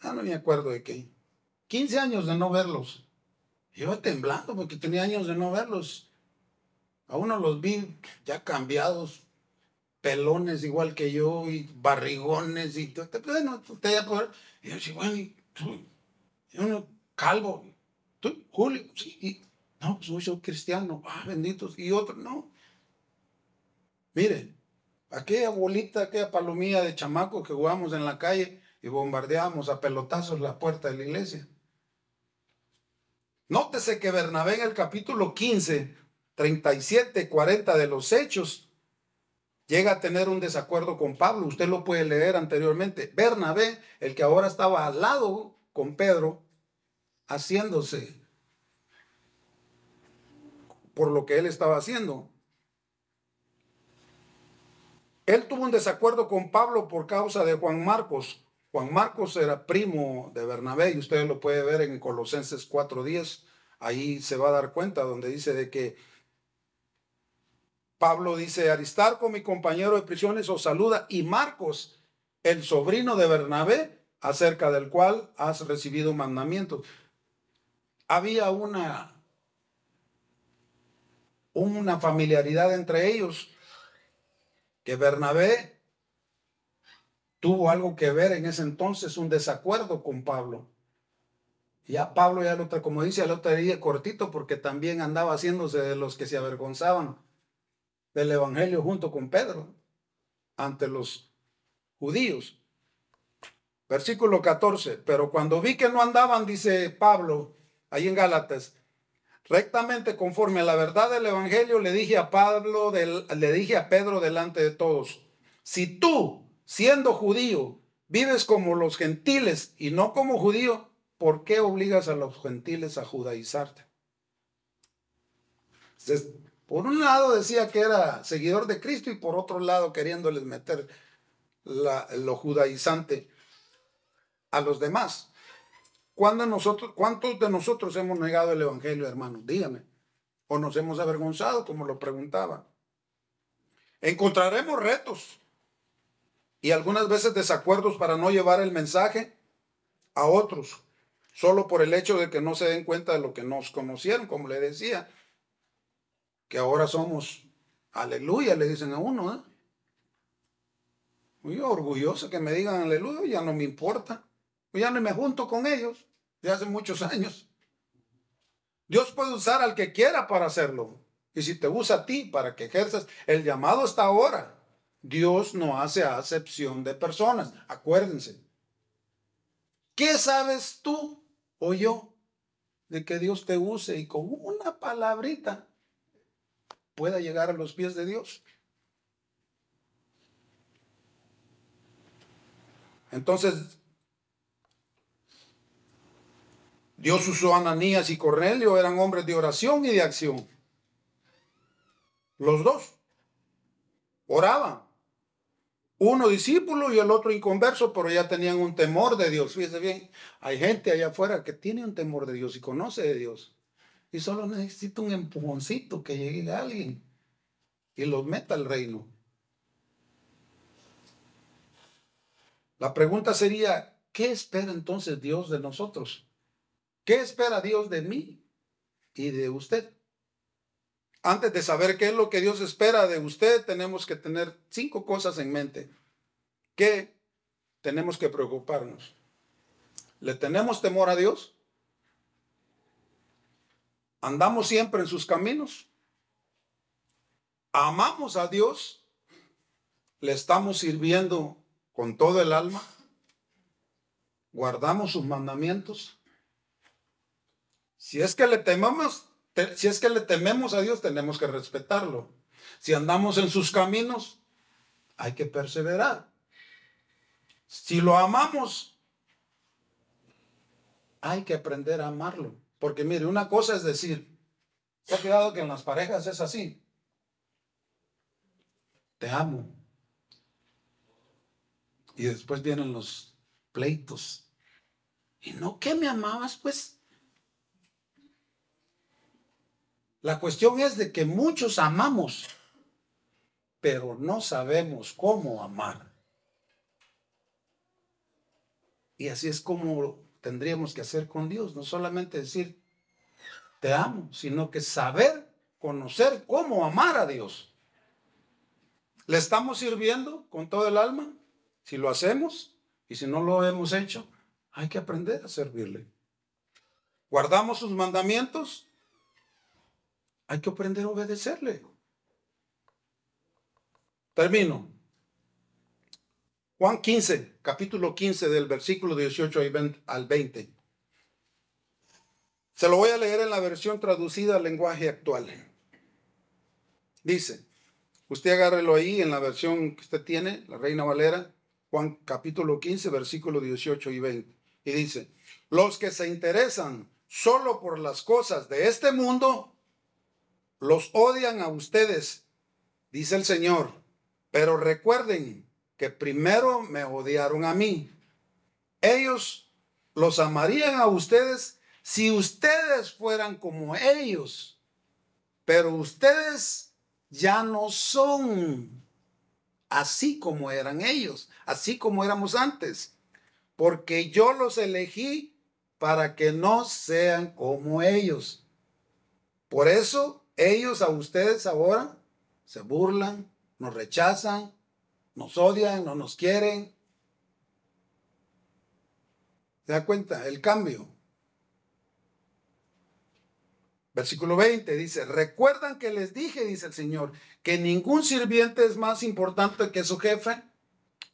Ah, no me acuerdo de qué. 15 años de no verlos. Yo temblando porque tenía años de no verlos. A uno los vi ya cambiados, pelones igual que yo, y barrigones, y todo. Bueno, usted ya poder. Y yo decía, bueno, y uno calvo. ¿Tú? Julio, sí. Y, no, pues yo cristiano. Ah, benditos. Y otro, no. Mire, aquella bolita, aquella palomilla de chamaco que jugamos en la calle y bombardeamos a pelotazos la puerta de la iglesia. Nótese que Bernabé en el capítulo 15, 37, 40 de los Hechos llega a tener un desacuerdo con Pablo. Usted lo puede leer anteriormente. Bernabé, el que ahora estaba al lado con Pedro, haciéndose por lo que él estaba haciendo. Él tuvo un desacuerdo con Pablo por causa de Juan Marcos. Juan Marcos era primo de Bernabé y usted lo puede ver en Colosenses 4.10. Ahí se va a dar cuenta donde dice de que Pablo dice, Aristarco, mi compañero de prisiones, os saluda y Marcos, el sobrino de Bernabé, acerca del cual has recibido mandamientos había una, una familiaridad entre ellos, que Bernabé tuvo algo que ver en ese entonces, un desacuerdo con Pablo. Ya Pablo, ya lo, como dice, lo otro día cortito, porque también andaba haciéndose de los que se avergonzaban del Evangelio junto con Pedro ante los judíos. Versículo 14, pero cuando vi que no andaban, dice Pablo, ahí en Gálatas. Rectamente conforme a la verdad del Evangelio, le dije a Pablo, le dije a Pedro delante de todos, si tú, siendo judío, vives como los gentiles y no como judío, ¿por qué obligas a los gentiles a judaizarte? por un lado decía que era seguidor de Cristo y por otro lado queriéndoles meter lo judaizante a los demás nosotros, ¿Cuántos de nosotros hemos negado el Evangelio, hermanos? Dígame. ¿O nos hemos avergonzado, como lo preguntaba? Encontraremos retos y algunas veces desacuerdos para no llevar el mensaje a otros, solo por el hecho de que no se den cuenta de lo que nos conocieron, como le decía, que ahora somos, aleluya, le dicen a uno. ¿eh? Muy orgulloso que me digan aleluya, ya no me importa, ya no me junto con ellos hace muchos años. Dios puede usar al que quiera para hacerlo. Y si te usa a ti para que ejerzas, el llamado está ahora. Dios no hace acepción de personas. Acuérdense. ¿Qué sabes tú o yo de que Dios te use y con una palabrita pueda llegar a los pies de Dios? Entonces, Dios usó a Ananías y Cornelio, eran hombres de oración y de acción. Los dos oraban. Uno discípulo y el otro inconverso, pero ya tenían un temor de Dios. Fíjese bien, hay gente allá afuera que tiene un temor de Dios y conoce de Dios. Y solo necesita un empujoncito que llegue a alguien y los meta al reino. La pregunta sería, ¿qué espera entonces Dios de nosotros? ¿Qué espera Dios de mí y de usted? Antes de saber qué es lo que Dios espera de usted, tenemos que tener cinco cosas en mente que tenemos que preocuparnos. ¿Le tenemos temor a Dios? ¿Andamos siempre en sus caminos? ¿Amamos a Dios? ¿Le estamos sirviendo con todo el alma? ¿Guardamos sus mandamientos? Si es que le tememos, si es que le tememos a Dios, tenemos que respetarlo. Si andamos en sus caminos, hay que perseverar. Si lo amamos, hay que aprender a amarlo. Porque mire, una cosa es decir, se ha quedado que en las parejas es así. Te amo. Y después vienen los pleitos. Y no que me amabas, pues La cuestión es de que muchos amamos, pero no sabemos cómo amar. Y así es como tendríamos que hacer con Dios, no solamente decir, te amo, sino que saber, conocer cómo amar a Dios. ¿Le estamos sirviendo con todo el alma? Si lo hacemos y si no lo hemos hecho, hay que aprender a servirle. ¿Guardamos sus mandamientos? hay que aprender a obedecerle. Termino. Juan 15, capítulo 15 del versículo 18 al 20. Se lo voy a leer en la versión traducida al lenguaje actual. Dice, usted agárrelo ahí en la versión que usted tiene, la Reina Valera, Juan capítulo 15, versículo 18 y 20. Y dice, los que se interesan solo por las cosas de este mundo los odian a ustedes, dice el Señor, pero recuerden que primero me odiaron a mí. Ellos los amarían a ustedes si ustedes fueran como ellos, pero ustedes ya no son así como eran ellos, así como éramos antes, porque yo los elegí para que no sean como ellos. Por eso ellos a ustedes ahora se burlan, nos rechazan, nos odian, no nos quieren. ¿Se da cuenta? El cambio. Versículo 20 dice, recuerdan que les dije, dice el Señor, que ningún sirviente es más importante que su jefe.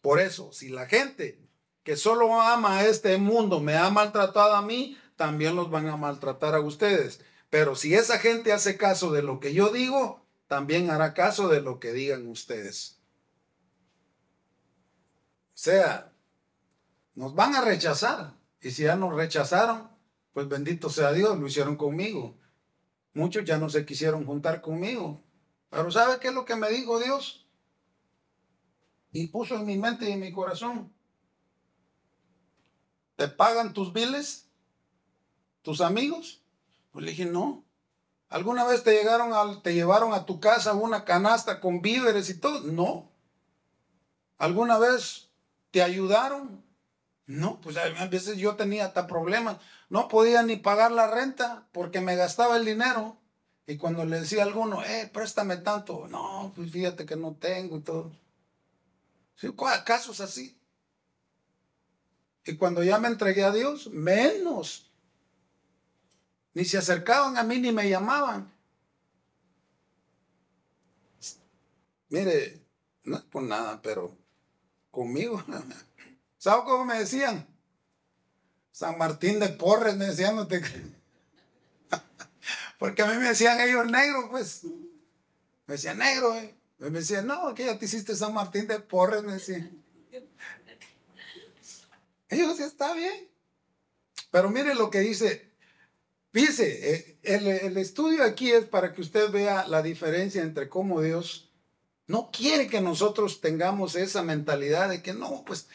Por eso, si la gente que solo ama a este mundo me ha maltratado a mí, también los van a maltratar a ustedes. Pero si esa gente hace caso de lo que yo digo, también hará caso de lo que digan ustedes. O sea, nos van a rechazar. Y si ya nos rechazaron, pues bendito sea Dios, lo hicieron conmigo. Muchos ya no se quisieron juntar conmigo. Pero ¿sabe qué es lo que me dijo Dios? Y puso en mi mente y en mi corazón. ¿Te pagan tus biles? ¿Tus amigos? Pues le dije, no. ¿Alguna vez te llegaron al, te llevaron a tu casa una canasta con víveres y todo? No. ¿Alguna vez te ayudaron? No, pues a veces yo tenía hasta problemas. No podía ni pagar la renta porque me gastaba el dinero. Y cuando le decía a alguno, eh, préstame tanto, no, pues fíjate que no tengo y todo. acaso casos así. Y cuando ya me entregué a Dios, menos. Ni se acercaban a mí ni me llamaban. Mire, no es por nada, pero conmigo. ¿Sabes cómo me decían? San Martín de Porres me decían, no te... porque a mí me decían ellos negro, pues. Me decían negro, eh. Me decían, no, que ya te hiciste San Martín de Porres, me decían. Ellos sí está bien. Pero mire lo que dice Fíjese, eh, el, estudio aquí es para que usted vea la diferencia entre cómo Dios no quiere que nosotros tengamos esa mentalidad de que no, pues,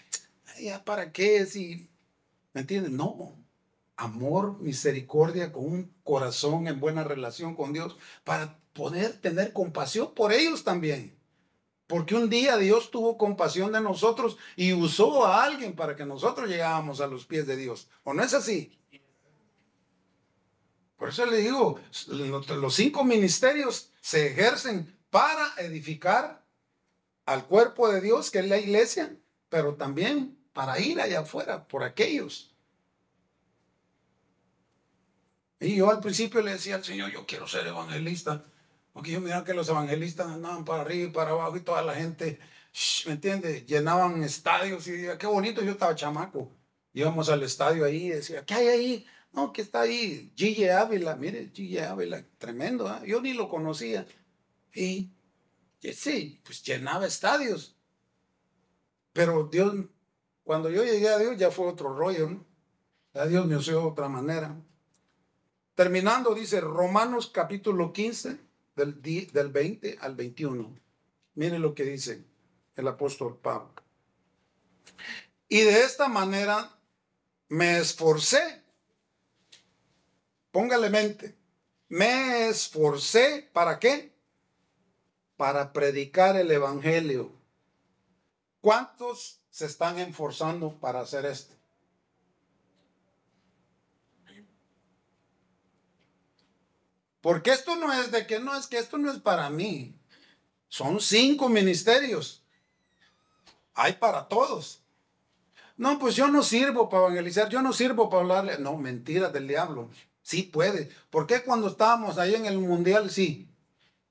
ya para qué, si, ¿me entiende No, amor, misericordia, con un corazón en buena relación con Dios, para poder tener compasión por ellos también. Porque un día Dios tuvo compasión de nosotros y usó a alguien para que nosotros llegáramos a los pies de Dios. ¿O no es así? Por eso le digo, los cinco ministerios se ejercen para edificar al cuerpo de Dios, que es la iglesia, pero también para ir allá afuera, por aquellos. Y yo al principio le decía al Señor, yo quiero ser evangelista, porque yo miraba que los evangelistas andaban para arriba y para abajo y toda la gente, ¿me entiendes? Llenaban estadios y decía, qué bonito, yo estaba chamaco. Íbamos al estadio ahí y decía, ¿qué hay ahí? No, que está ahí Gille Ávila, mire, Gille Ávila, tremendo, ¿ah? yo ni lo conocía. Y, sí, pues llenaba estadios. Pero Dios, cuando yo llegué a Dios ya fue otro rollo, ¿no? A Dios me usó de otra manera. Terminando, dice Romanos capítulo 15, del, del 20 al 21. Mire lo que dice el apóstol Pablo. Y de esta manera me esforcé Póngale mente. Me esforcé, ¿para qué? Para predicar el Evangelio. ¿Cuántos se están esforzando para hacer esto? Porque esto no es de que no, es que esto no es para mí. Son cinco ministerios. Hay para todos. No, pues yo no sirvo para evangelizar, yo no sirvo para hablarle. No, mentira del diablo. Sí puede. Porque cuando estábamos ahí en el Mundial, sí?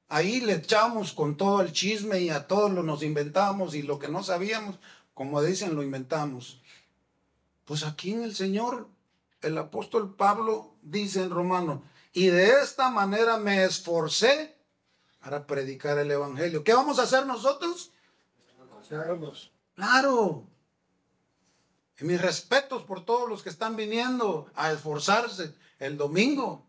Ahí le echamos con todo el chisme y a todos lo nos inventamos y lo que no sabíamos, como dicen, lo inventamos. Pues aquí en el Señor, el apóstol Pablo dice en Romano, y de esta manera me esforcé para predicar el Evangelio. ¿Qué vamos a hacer nosotros? Esforzarnos. Claro. Y mis respetos por todos los que están viniendo a esforzarse el domingo.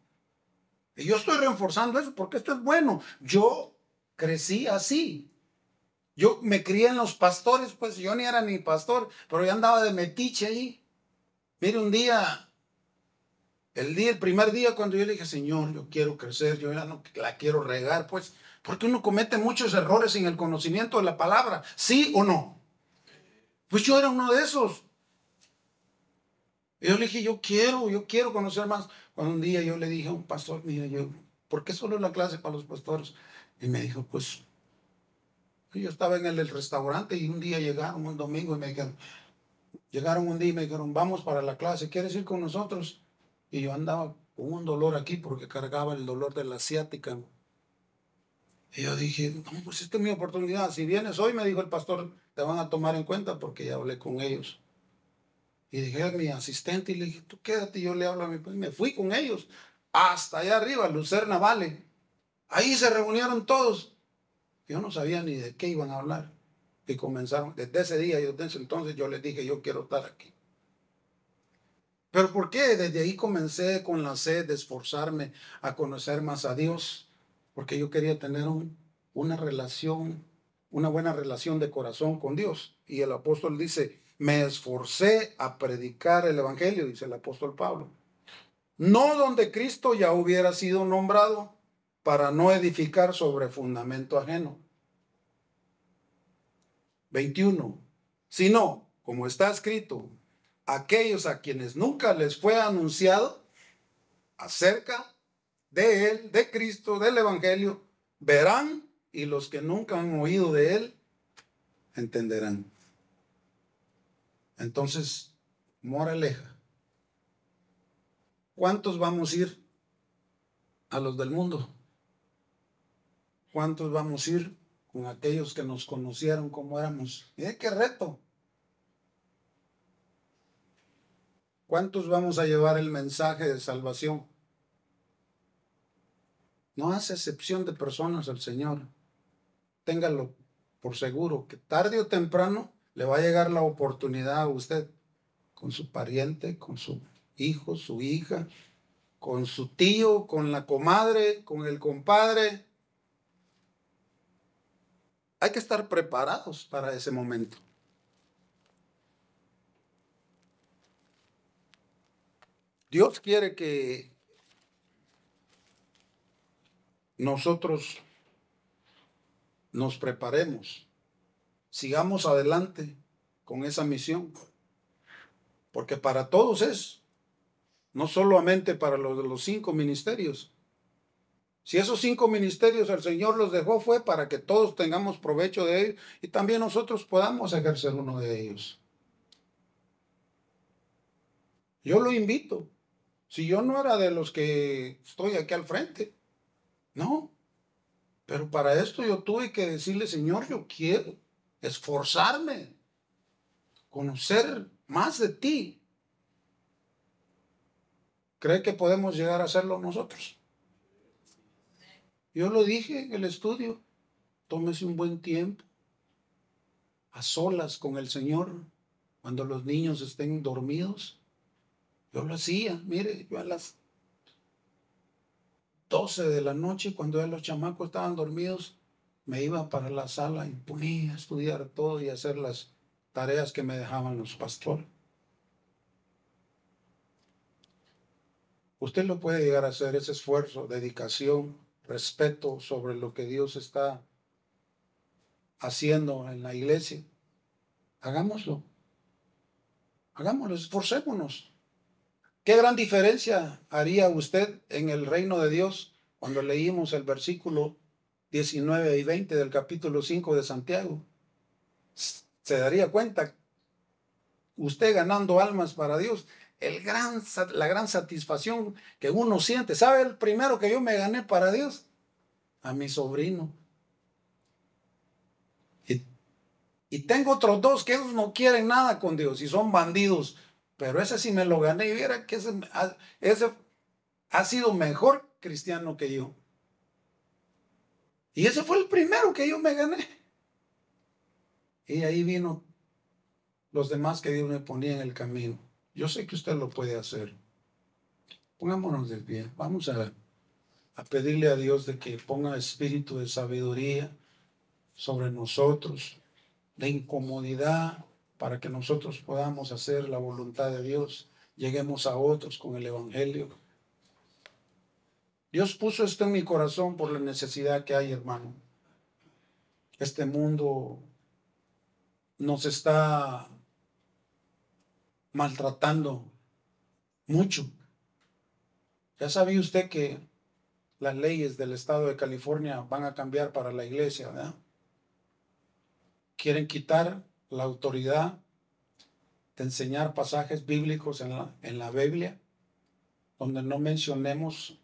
Y yo estoy reforzando eso porque esto es bueno. Yo crecí así. Yo me crié en los pastores, pues yo ni era ni pastor, pero yo andaba de metiche ahí. Mire, un día, el primer día cuando yo le dije, Señor, yo quiero crecer, yo ya no la quiero regar, pues, porque uno comete muchos errores en el conocimiento de la palabra, ¿sí o no? Pues yo era uno de esos yo le dije, yo quiero, yo quiero conocer más. Cuando un día yo le dije a un pastor, mira, yo, ¿por qué solo la clase para los pastores? Y me dijo, pues, yo estaba en el, el restaurante y un día llegaron, un domingo, y me dijeron, llegaron un día y me dijeron, vamos para la clase, ¿quieres ir con nosotros? Y yo andaba con un dolor aquí porque cargaba el dolor de la asiática. Y yo dije, no, pues esta es mi oportunidad. Si vienes hoy, me dijo el pastor, te van a tomar en cuenta porque ya hablé con ellos. Y dije a mi asistente y le dije, tú quédate, yo le hablo a mi padre. me fui con ellos hasta allá arriba, Lucerna Vale. Ahí se reunieron todos. Yo no sabía ni de qué iban a hablar. Y comenzaron, desde ese día, yo, desde entonces yo les dije, yo quiero estar aquí. Pero ¿por qué? Desde ahí comencé con la sed de esforzarme a conocer más a Dios, porque yo quería tener una relación, una buena relación de corazón con Dios. Y el apóstol dice, me esforcé a predicar el Evangelio, dice el apóstol Pablo. No donde Cristo ya hubiera sido nombrado para no edificar sobre fundamento ajeno. 21. Sino, como está escrito, aquellos a quienes nunca les fue anunciado acerca de Él, de Cristo, del Evangelio, verán y los que nunca han oído de Él, entenderán. Entonces, moraleja. ¿Cuántos vamos a ir a los del mundo? ¿Cuántos vamos a ir con aquellos que nos conocieron como éramos? Mire qué reto. ¿Cuántos vamos a llevar el mensaje de salvación? No hace excepción de personas al Señor. Téngalo por seguro que tarde o temprano le va a llegar la oportunidad a usted con su pariente, con su hijo, su hija, con su tío, con la comadre, con el compadre. Hay que estar preparados para ese momento. Dios quiere que nosotros nos preparemos sigamos adelante con esa misión. Porque para todos es, no solamente para los de los cinco ministerios. Si esos cinco ministerios el Señor los dejó fue para que todos tengamos provecho de ellos y también nosotros podamos ejercer uno de ellos. Yo lo invito. Si yo no era de los que estoy aquí al frente, no. Pero para esto yo tuve que decirle, Señor, yo quiero esforzarme, conocer más de ti. ¿Cree que podemos llegar a hacerlo nosotros? Yo lo dije en el estudio, tómese un buen tiempo, a solas con el Señor, cuando los niños estén dormidos. Yo lo hacía, mire, yo a las 12 de la noche, cuando los chamacos estaban dormidos, me iba para la sala y ponía a estudiar todo y hacer las tareas que me dejaban los pastores. Usted lo puede llegar a hacer, ese esfuerzo, dedicación, respeto sobre lo que Dios está haciendo en la iglesia. Hagámoslo. Hagámoslo, esforcémonos. ¿Qué gran diferencia haría usted en el reino de Dios cuando leímos el versículo 19 y 20 del capítulo 5 de Santiago, se daría cuenta, usted ganando almas para Dios, el gran, la gran satisfacción que uno siente. ¿Sabe el primero que yo me gané para Dios? A mi sobrino. Y, tengo otros dos que ellos no quieren nada con Dios y son bandidos. Pero ese si me lo gané y viera que ese ha sido mejor cristiano que yo. Y ese fue el primero que yo me gané. Y ahí vino los demás que Dios me ponía en el camino. Yo sé que usted lo puede hacer. Pongámonos de pie. Vamos a, a pedirle a Dios de que ponga espíritu de sabiduría sobre nosotros, de incomodidad, para que nosotros podamos hacer la voluntad de Dios. Lleguemos a otros con el Evangelio. Dios puso esto en mi corazón por la necesidad que hay, hermano. Este mundo nos está maltratando mucho. Ya sabía usted que las leyes del estado de California van a cambiar para la iglesia, ¿verdad? Quieren quitar la autoridad de enseñar pasajes bíblicos en la, en la Biblia, donde no mencionemos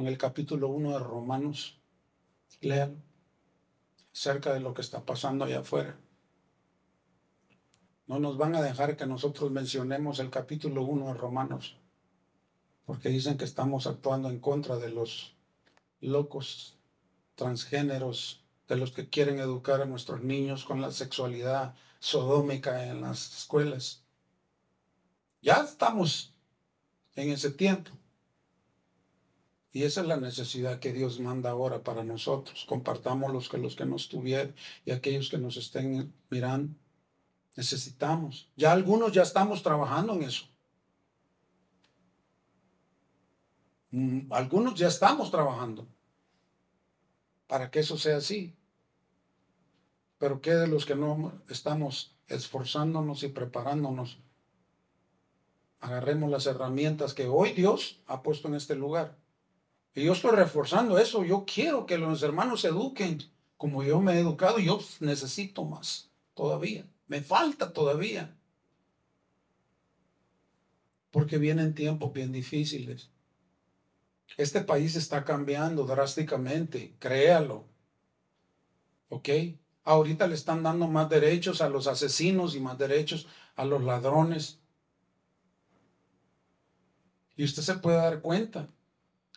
en el capítulo 1 de Romanos, lean acerca de lo que está pasando allá afuera. No nos van a dejar que nosotros mencionemos el capítulo 1 de Romanos, porque dicen que estamos actuando en contra de los locos transgéneros, de los que quieren educar a nuestros niños con la sexualidad sodómica en las escuelas. Ya estamos en ese tiempo. Y esa es la necesidad que Dios manda ahora para nosotros. Compartamos los que los que nos tuvieron y aquellos que nos estén mirando. Necesitamos. Ya algunos ya estamos trabajando en eso. Mm, algunos ya estamos trabajando para que eso sea así. Pero ¿qué de los que no estamos esforzándonos y preparándonos? Agarremos las herramientas que hoy Dios ha puesto en este lugar y yo estoy reforzando eso. Yo quiero que los hermanos se eduquen como yo me he educado. Yo necesito más todavía. Me falta todavía. Porque vienen tiempos bien difíciles. Este país está cambiando drásticamente, créalo. ¿Ok? Ahorita le están dando más derechos a los asesinos y más derechos a los ladrones. Y usted se puede dar cuenta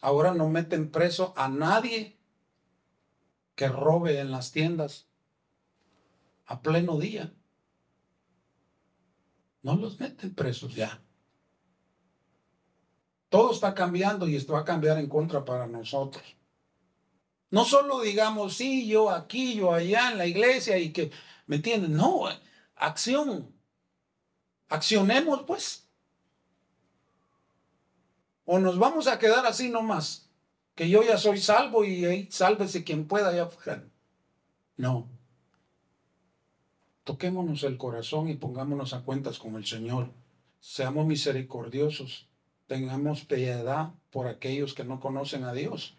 Ahora no meten preso a nadie que robe en las tiendas a pleno día. No los meten presos ya. Todo está cambiando y esto va a cambiar en contra para nosotros. No solo digamos, sí, yo aquí, yo allá en la iglesia y que, ¿me entienden? No, acción. Accionemos pues o nos vamos a quedar así nomás, que yo ya soy salvo y sálvese quien pueda ya No. Toquémonos el corazón y pongámonos a cuentas con el Señor. Seamos misericordiosos. Tengamos piedad por aquellos que no conocen a Dios.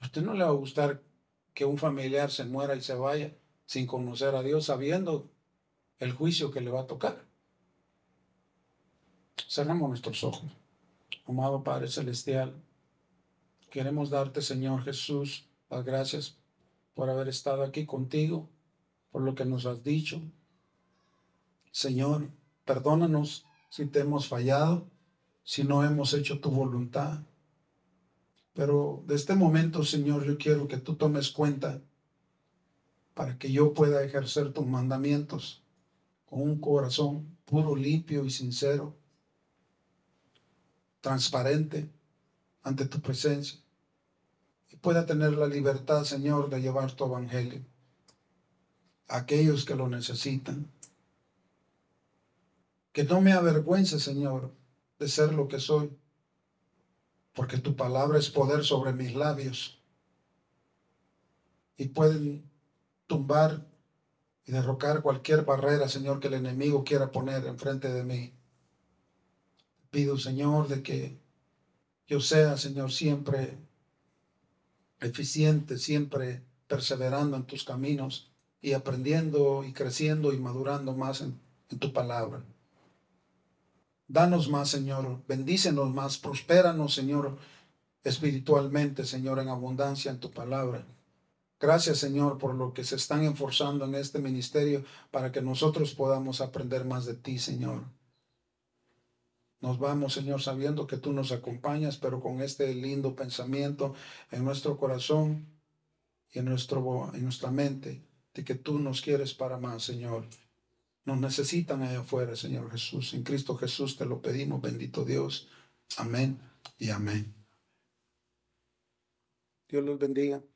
A usted no le va a gustar que un familiar se muera y se vaya sin conocer a Dios, sabiendo el juicio que le va a tocar. Cerramos nuestros ojos. Amado Padre Celestial, queremos darte, Señor Jesús, las gracias por haber estado aquí contigo, por lo que nos has dicho. Señor, perdónanos si te hemos fallado, si no hemos hecho tu voluntad. Pero de este momento, Señor, yo quiero que tú tomes cuenta para que yo pueda ejercer tus mandamientos con un corazón puro, limpio y sincero transparente ante tu presencia y pueda tener la libertad, Señor, de llevar tu evangelio a aquellos que lo necesitan. Que no me avergüence, Señor, de ser lo que soy, porque tu palabra es poder sobre mis labios y pueden tumbar y derrocar cualquier barrera, Señor, que el enemigo quiera poner enfrente de mí pido, Señor, de que yo sea, Señor, siempre eficiente, siempre perseverando en tus caminos y aprendiendo y creciendo y madurando más en, tu palabra. Danos más, Señor, bendícenos más, prospéranos, Señor, espiritualmente, Señor, en abundancia en tu palabra. Gracias, Señor, por lo que se están enforzando en este ministerio para que nosotros podamos aprender más de ti, Señor. Nos vamos, Señor, sabiendo que tú nos acompañas, pero con este lindo pensamiento en nuestro corazón y en, nuestra mente de que tú nos quieres para más, Señor. Nos necesitan allá afuera, Señor Jesús. En Cristo Jesús te lo pedimos, bendito Dios. Amén y amén. Dios los bendiga.